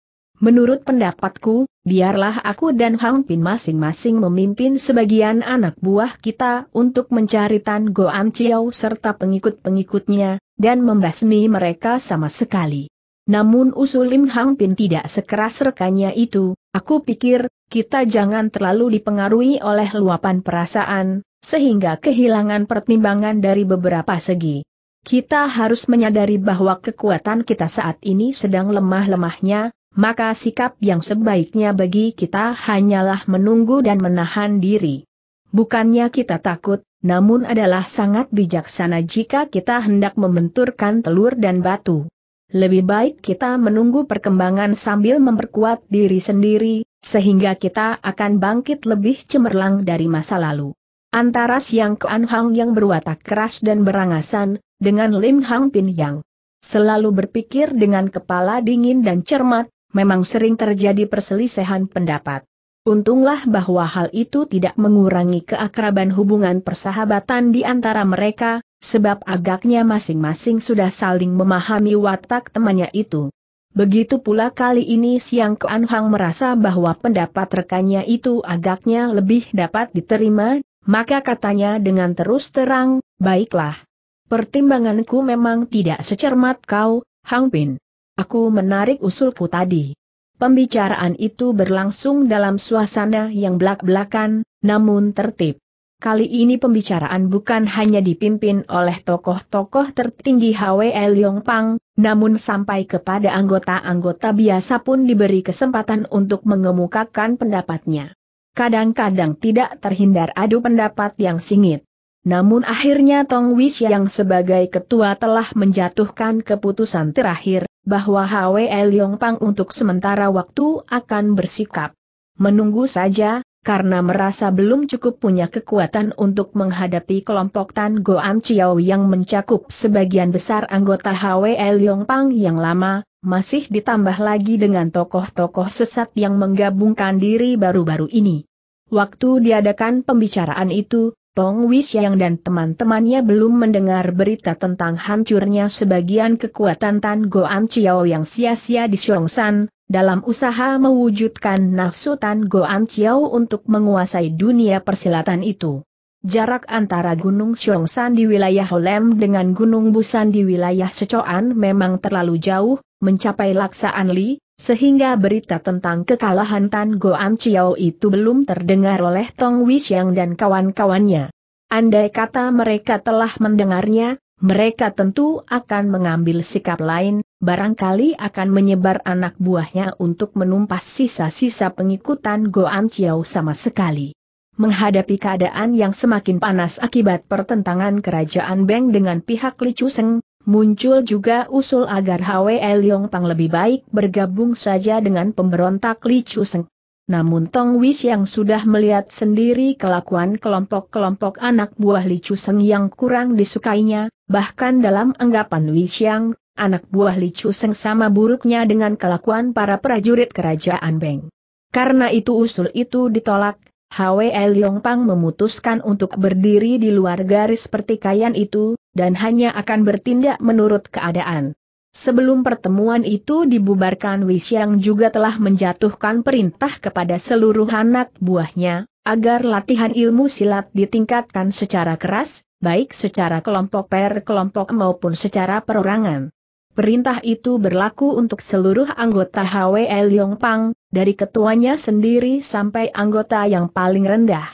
Speaker 1: Menurut pendapatku, biarlah aku dan Hang Pin masing-masing memimpin sebagian anak buah kita untuk mencari Tan An Chiao serta pengikut-pengikutnya, dan membasmi mereka sama sekali. Namun usul Lim Hang Pin tidak sekeras rekannya itu, aku pikir, kita jangan terlalu dipengaruhi oleh luapan perasaan, sehingga kehilangan pertimbangan dari beberapa segi. Kita harus menyadari bahwa kekuatan kita saat ini sedang lemah-lemahnya, maka sikap yang sebaiknya bagi kita hanyalah menunggu dan menahan diri. Bukannya kita takut, namun adalah sangat bijaksana jika kita hendak membenturkan telur dan batu. Lebih baik kita menunggu perkembangan sambil memperkuat diri sendiri, sehingga kita akan bangkit lebih cemerlang dari masa lalu. Antara Siang Kuan Hang yang berwatak keras dan berangasan, dengan Lim Hang Pin yang selalu berpikir dengan kepala dingin dan cermat, memang sering terjadi perselisihan pendapat. Untunglah bahwa hal itu tidak mengurangi keakraban hubungan persahabatan di antara mereka, sebab agaknya masing-masing sudah saling memahami watak temannya itu. Begitu pula kali ini Siang Kuan Hang merasa bahwa pendapat rekannya itu agaknya lebih dapat diterima, maka katanya dengan terus terang, baiklah. Pertimbanganku memang tidak secermat kau, Hang Pin. Aku menarik usulku tadi. Pembicaraan itu berlangsung dalam suasana yang belak-belakan, namun tertib. Kali ini pembicaraan bukan hanya dipimpin oleh tokoh-tokoh tertinggi HWL Pang, namun sampai kepada anggota-anggota biasa pun diberi kesempatan untuk mengemukakan pendapatnya. Kadang-kadang tidak terhindar adu pendapat yang singit. Namun akhirnya Tong Wish yang sebagai ketua telah menjatuhkan keputusan terakhir, bahwa Hwe Leong Pang untuk sementara waktu akan bersikap. Menunggu saja, karena merasa belum cukup punya kekuatan untuk menghadapi kelompok Tan Goan Chiao yang mencakup sebagian besar anggota HWE Pang yang lama, masih ditambah lagi dengan tokoh-tokoh sesat yang menggabungkan diri baru-baru ini. Waktu diadakan pembicaraan itu, Pong Wisyang dan teman-temannya belum mendengar berita tentang hancurnya sebagian kekuatan Tan Goan Chiao yang sia-sia di Xiongshan, dalam usaha mewujudkan nafsu Tan Goan Chiao untuk menguasai dunia persilatan itu. Jarak antara Gunung Xiongshan di wilayah Holem dengan Gunung Busan di wilayah Secoan memang terlalu jauh, mencapai Laksaan Li, sehingga berita tentang kekalahan Tan Goan Chiao itu belum terdengar oleh Tong Wixiang dan kawan-kawannya. Andai kata mereka telah mendengarnya, mereka tentu akan mengambil sikap lain, barangkali akan menyebar anak buahnya untuk menumpas sisa-sisa pengikutan Goan Chiao sama sekali. Menghadapi keadaan yang semakin panas akibat pertentangan kerajaan Beng dengan pihak Li Chuseng. Muncul juga usul agar Hwe Leong Pang lebih baik bergabung saja dengan pemberontak Li Chuseng. Namun Tong Wish yang sudah melihat sendiri kelakuan kelompok-kelompok anak buah Li Chuseng yang kurang disukainya, bahkan dalam anggapan Wish yang, anak buah Li Chuseng sama buruknya dengan kelakuan para prajurit kerajaan Beng. Karena itu usul itu ditolak, Hwe Leong Pang memutuskan untuk berdiri di luar garis pertikaian itu, dan hanya akan bertindak menurut keadaan. Sebelum pertemuan itu dibubarkan Wisiang juga telah menjatuhkan perintah kepada seluruh anak buahnya, agar latihan ilmu silat ditingkatkan secara keras, baik secara kelompok per kelompok maupun secara perorangan. Perintah itu berlaku untuk seluruh anggota HWL Pang, dari ketuanya sendiri sampai anggota yang paling rendah.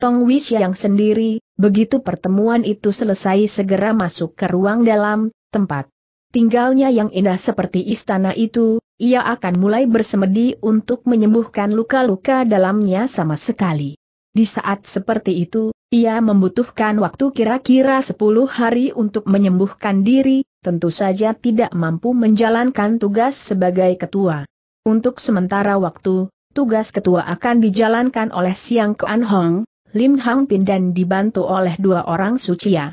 Speaker 1: Tong yang sendiri, begitu pertemuan itu selesai segera masuk ke ruang dalam, tempat tinggalnya yang indah seperti istana itu, ia akan mulai bersemedi untuk menyembuhkan luka-luka dalamnya sama sekali. Di saat seperti itu, ia membutuhkan waktu kira-kira 10 hari untuk menyembuhkan diri, tentu saja tidak mampu menjalankan tugas sebagai ketua. Untuk sementara waktu, tugas ketua akan dijalankan oleh Siang Kuan Hong, Lim Hang Pin dan dibantu oleh dua orang sucia. Ya.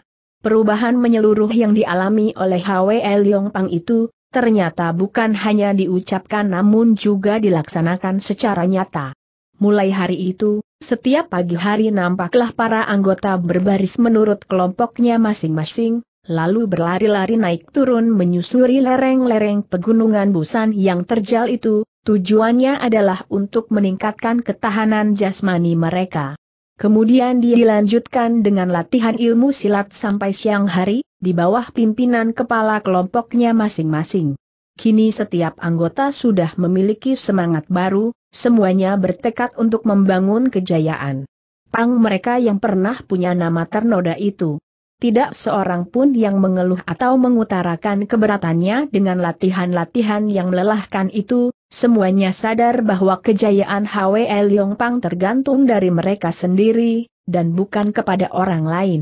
Speaker 1: Perubahan menyeluruh yang dialami oleh Hwe Leong Pang itu, ternyata bukan hanya diucapkan namun juga dilaksanakan secara nyata. Mulai hari itu, setiap pagi hari nampaklah para anggota berbaris menurut kelompoknya masing-masing, lalu berlari-lari naik turun menyusuri lereng-lereng pegunungan Busan yang terjal itu, tujuannya adalah untuk meningkatkan ketahanan jasmani mereka. Kemudian dilanjutkan dengan latihan ilmu silat sampai siang hari, di bawah pimpinan kepala kelompoknya masing-masing. Kini setiap anggota sudah memiliki semangat baru, semuanya bertekad untuk membangun kejayaan. Pang mereka yang pernah punya nama ternoda itu tidak seorang pun yang mengeluh atau mengutarakan keberatannya dengan latihan-latihan yang melelahkan itu, semuanya sadar bahwa kejayaan HWL Yongpang tergantung dari mereka sendiri, dan bukan kepada orang lain.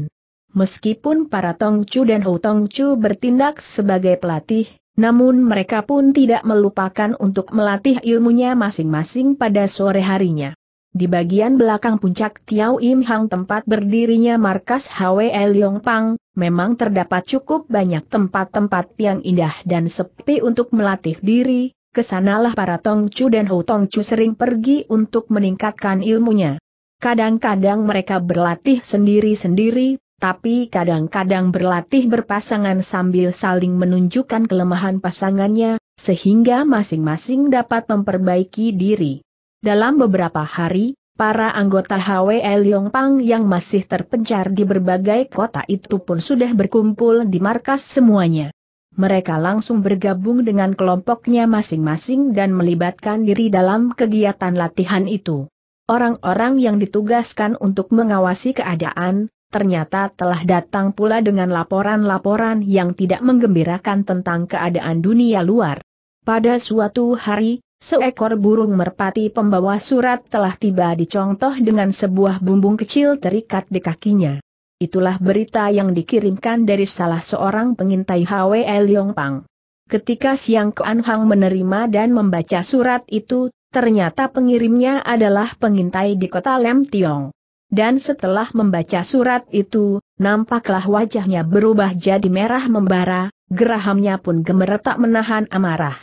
Speaker 1: Meskipun para Tongchu dan Ho Tongchu bertindak sebagai pelatih, namun mereka pun tidak melupakan untuk melatih ilmunya masing-masing pada sore harinya. Di bagian belakang puncak Tiau Im Hang tempat berdirinya markas HWE Leong Pang, memang terdapat cukup banyak tempat-tempat yang indah dan sepi untuk melatih diri, kesanalah para Tong Chu dan Ho Chu sering pergi untuk meningkatkan ilmunya. Kadang-kadang mereka berlatih sendiri-sendiri, tapi kadang-kadang berlatih berpasangan sambil saling menunjukkan kelemahan pasangannya, sehingga masing-masing dapat memperbaiki diri. Dalam beberapa hari, para anggota HWL Pang yang masih terpencar di berbagai kota itu pun sudah berkumpul di markas semuanya. Mereka langsung bergabung dengan kelompoknya masing-masing dan melibatkan diri dalam kegiatan latihan itu. Orang-orang yang ditugaskan untuk mengawasi keadaan, ternyata telah datang pula dengan laporan-laporan yang tidak menggembirakan tentang keadaan dunia luar. Pada suatu hari, Seekor burung merpati pembawa surat telah tiba di dicontoh dengan sebuah bumbung kecil terikat di kakinya. Itulah berita yang dikirimkan dari salah seorang pengintai HWL Pang. Ketika Siang Kuan Hang menerima dan membaca surat itu, ternyata pengirimnya adalah pengintai di kota Lem Tiong. Dan setelah membaca surat itu, nampaklah wajahnya berubah jadi merah membara, gerahamnya pun gemeretak menahan amarah.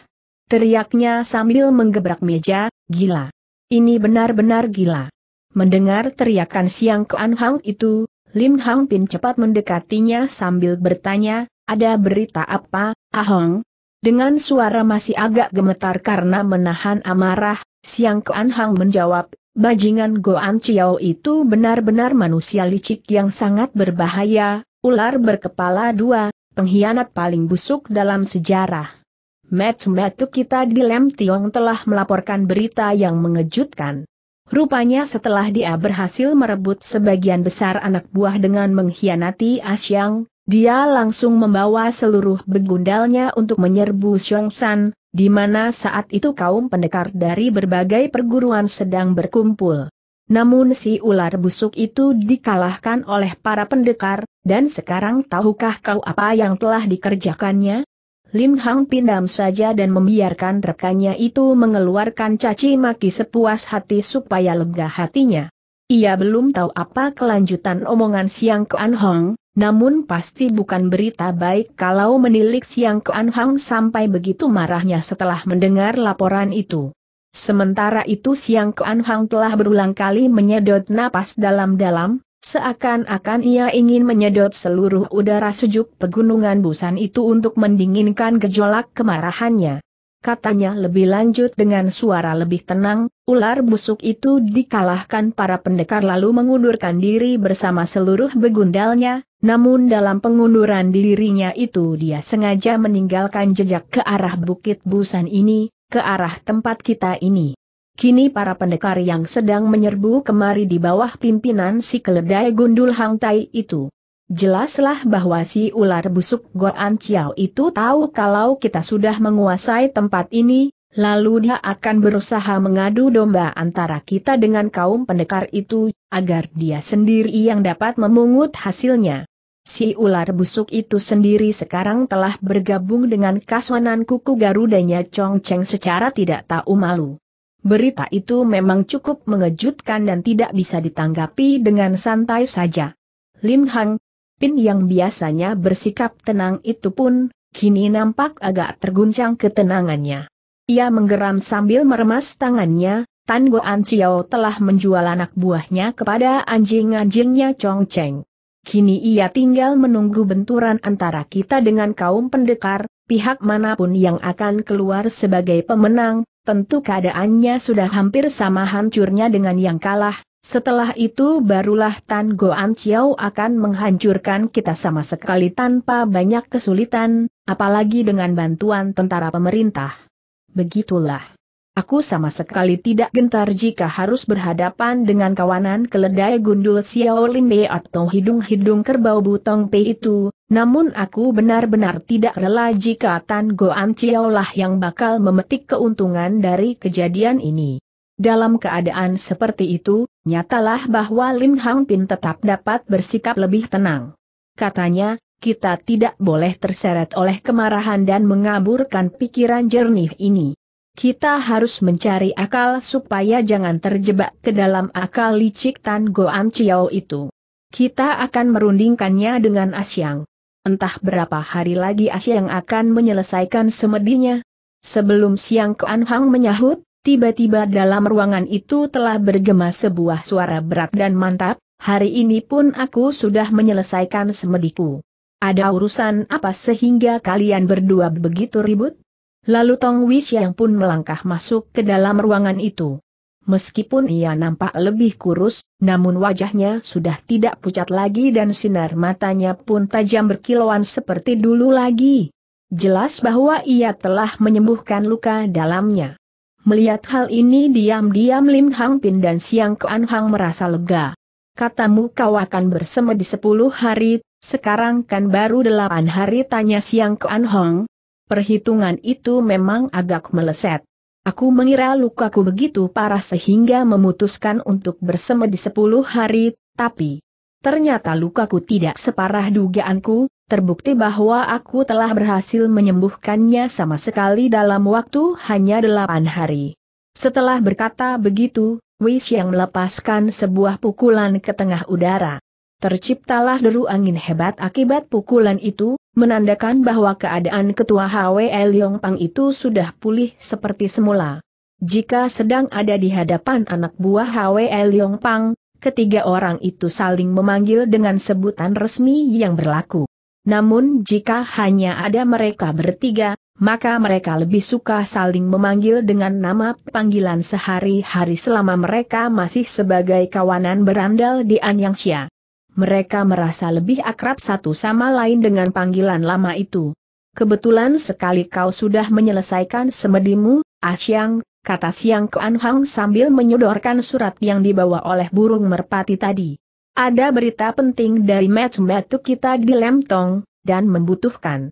Speaker 1: Teriaknya sambil menggebrak meja, gila. Ini benar-benar gila. Mendengar teriakan Siang Kuan Hang itu, Lim Hang Pin cepat mendekatinya sambil bertanya, ada berita apa, Ahong? Dengan suara masih agak gemetar karena menahan amarah, Siang Kuan Hang menjawab, bajingan Goan Chiao itu benar-benar manusia licik yang sangat berbahaya, ular berkepala dua, pengkhianat paling busuk dalam sejarah. Metu-metu kita di Lem Tiong telah melaporkan berita yang mengejutkan. Rupanya setelah dia berhasil merebut sebagian besar anak buah dengan mengkhianati Asyang, ah dia langsung membawa seluruh begundalnya untuk menyerbu Xiongsan, di mana saat itu kaum pendekar dari berbagai perguruan sedang berkumpul. Namun si ular busuk itu dikalahkan oleh para pendekar, dan sekarang tahukah kau apa yang telah dikerjakannya? Lim Hang pindam saja dan membiarkan rekannya itu mengeluarkan caci maki sepuas hati supaya lega hatinya. Ia belum tahu apa kelanjutan omongan Siang Kuan Hong, namun pasti bukan berita baik kalau menilik Siang Kuan Hong sampai begitu marahnya setelah mendengar laporan itu. Sementara itu Siang Kuan Hong telah berulang kali menyedot napas dalam-dalam, Seakan-akan ia ingin menyedot seluruh udara sejuk pegunungan Busan itu untuk mendinginkan gejolak kemarahannya. Katanya lebih lanjut dengan suara lebih tenang, ular busuk itu dikalahkan para pendekar lalu mengundurkan diri bersama seluruh begundalnya, namun dalam pengunduran dirinya itu dia sengaja meninggalkan jejak ke arah bukit Busan ini, ke arah tempat kita ini. Kini para pendekar yang sedang menyerbu kemari di bawah pimpinan si keledai gundul Hang itu. Jelaslah bahwa si ular busuk Goan Chiao itu tahu kalau kita sudah menguasai tempat ini, lalu dia akan berusaha mengadu domba antara kita dengan kaum pendekar itu, agar dia sendiri yang dapat memungut hasilnya. Si ular busuk itu sendiri sekarang telah bergabung dengan kasuanan kuku garudanya Chong Cheng secara tidak tahu malu. Berita itu memang cukup mengejutkan dan tidak bisa ditanggapi dengan santai saja. Lim Hang, Pin yang biasanya bersikap tenang itu pun, kini nampak agak terguncang ketenangannya. Ia menggeram sambil meremas tangannya, Tan Goan Chiao telah menjual anak buahnya kepada anjing-anjingnya Chong Cheng. Kini ia tinggal menunggu benturan antara kita dengan kaum pendekar, pihak manapun yang akan keluar sebagai pemenang, tentu keadaannya sudah hampir sama hancurnya dengan yang kalah, setelah itu barulah Tan Goan Chiao akan menghancurkan kita sama sekali tanpa banyak kesulitan, apalagi dengan bantuan tentara pemerintah. Begitulah. Aku sama sekali tidak gentar jika harus berhadapan dengan kawanan keledai gundul Xiao Bei atau hidung-hidung kerbau butong P itu, namun aku benar-benar tidak rela jika Tan Goan Xiao lah yang bakal memetik keuntungan dari kejadian ini. Dalam keadaan seperti itu, nyatalah bahwa Lin Hang Pin tetap dapat bersikap lebih tenang. Katanya, kita tidak boleh terseret oleh kemarahan dan mengaburkan pikiran jernih ini. Kita harus mencari akal supaya jangan terjebak ke dalam akal licik Tan Goan Chiao itu. Kita akan merundingkannya dengan Asyang. Entah berapa hari lagi Asyang akan menyelesaikan semedinya. Sebelum siang Kuan Hang menyahut, tiba-tiba dalam ruangan itu telah bergema sebuah suara berat dan mantap, hari ini pun aku sudah menyelesaikan semediku. Ada urusan apa sehingga kalian berdua begitu ribut? Lalu Tong yang pun melangkah masuk ke dalam ruangan itu. Meskipun ia nampak lebih kurus, namun wajahnya sudah tidak pucat lagi dan sinar matanya pun tajam berkilauan seperti dulu lagi. Jelas bahwa ia telah menyembuhkan luka dalamnya. Melihat hal ini diam-diam Lim Hang Pin dan Siang Kuan Hang merasa lega. Katamu kau akan bersemedi sepuluh hari, sekarang kan baru delapan hari tanya Siang Kuan Hong, Perhitungan itu memang agak meleset. Aku mengira lukaku begitu parah sehingga memutuskan untuk bersemedi di hari, tapi ternyata lukaku tidak separah dugaanku, terbukti bahwa aku telah berhasil menyembuhkannya sama sekali dalam waktu hanya delapan hari. Setelah berkata begitu, Wis yang melepaskan sebuah pukulan ke tengah udara. Terciptalah deru angin hebat akibat pukulan itu, menandakan bahwa keadaan ketua HWE Yong Pang itu sudah pulih seperti semula. Jika sedang ada di hadapan anak buah HWE Yong Pang, ketiga orang itu saling memanggil dengan sebutan resmi yang berlaku. Namun jika hanya ada mereka bertiga, maka mereka lebih suka saling memanggil dengan nama panggilan sehari-hari selama mereka masih sebagai kawanan berandal di Anyangxia mereka merasa lebih akrab satu sama lain dengan panggilan lama itu. Kebetulan sekali kau sudah menyelesaikan semedimu, Asyang, ah kata Siang Kuan Hang sambil menyodorkan surat yang dibawa oleh burung merpati tadi. Ada berita penting dari metu-metu kita di Lemtong, dan membutuhkan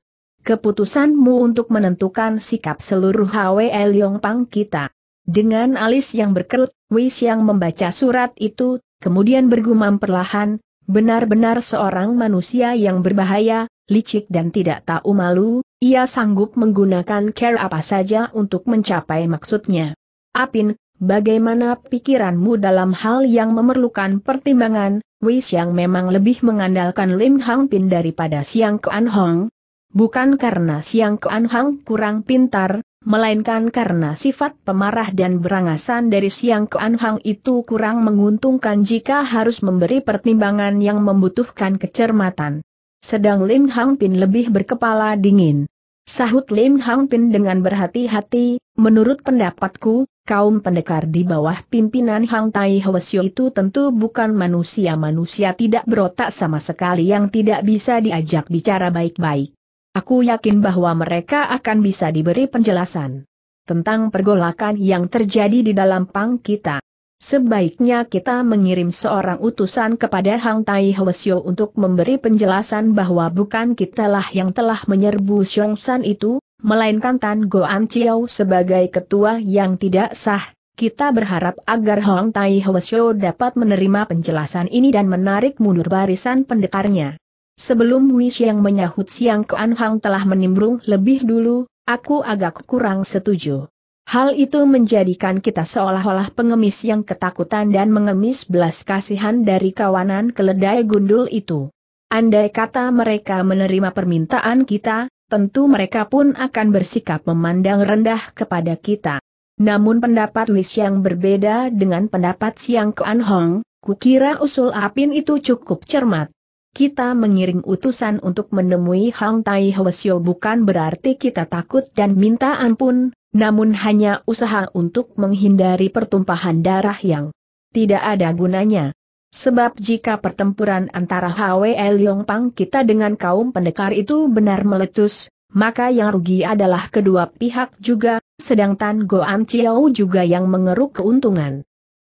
Speaker 1: keputusanmu untuk menentukan sikap seluruh HWL Pang kita. Dengan alis yang berkerut, Wei Xiang membaca surat itu, kemudian bergumam perlahan, Benar-benar seorang manusia yang berbahaya, licik dan tidak tahu malu, ia sanggup menggunakan care apa saja untuk mencapai maksudnya. Apin, bagaimana pikiranmu dalam hal yang memerlukan pertimbangan, Wei yang memang lebih mengandalkan Lim Hang Pin daripada Siang Kuan Hong? Bukan karena Siang Kuan Hong kurang pintar, melainkan karena sifat pemarah dan berangasan dari Siang ke anhang itu kurang menguntungkan jika harus memberi pertimbangan yang membutuhkan kecermatan. Sedang Lim Hang Pin lebih berkepala dingin. Sahut Lim Hang Pin dengan berhati-hati, menurut pendapatku, kaum pendekar di bawah pimpinan Hang Tai Hwasyo itu tentu bukan manusia-manusia tidak berotak sama sekali yang tidak bisa diajak bicara baik-baik. Aku yakin bahwa mereka akan bisa diberi penjelasan tentang pergolakan yang terjadi di dalam pang kita. Sebaiknya kita mengirim seorang utusan kepada Hang Tai Hwasyo untuk memberi penjelasan bahwa bukan kitalah yang telah menyerbu San itu, melainkan Tan Goan Chiao sebagai ketua yang tidak sah. Kita berharap agar Hang Tai Hwasyo dapat menerima penjelasan ini dan menarik mundur barisan pendekarnya. Sebelum Wish yang menyahut Siang Kuan Hang telah menimbrung lebih dulu, aku agak kurang setuju. Hal itu menjadikan kita seolah-olah pengemis yang ketakutan dan mengemis belas kasihan dari kawanan keledai gundul itu. Andai kata mereka menerima permintaan kita, tentu mereka pun akan bersikap memandang rendah kepada kita. Namun pendapat Wish yang berbeda dengan pendapat Siang Kuan Hong, kukira usul Apin itu cukup cermat kita mengiring utusan untuk menemui Hang Tai Hwasyo bukan berarti kita takut dan minta ampun, namun hanya usaha untuk menghindari pertumpahan darah yang tidak ada gunanya. Sebab jika pertempuran antara Hwe Leong Pang kita dengan kaum pendekar itu benar meletus, maka yang rugi adalah kedua pihak juga, sedangkan Goan Chiao juga yang mengeruk keuntungan.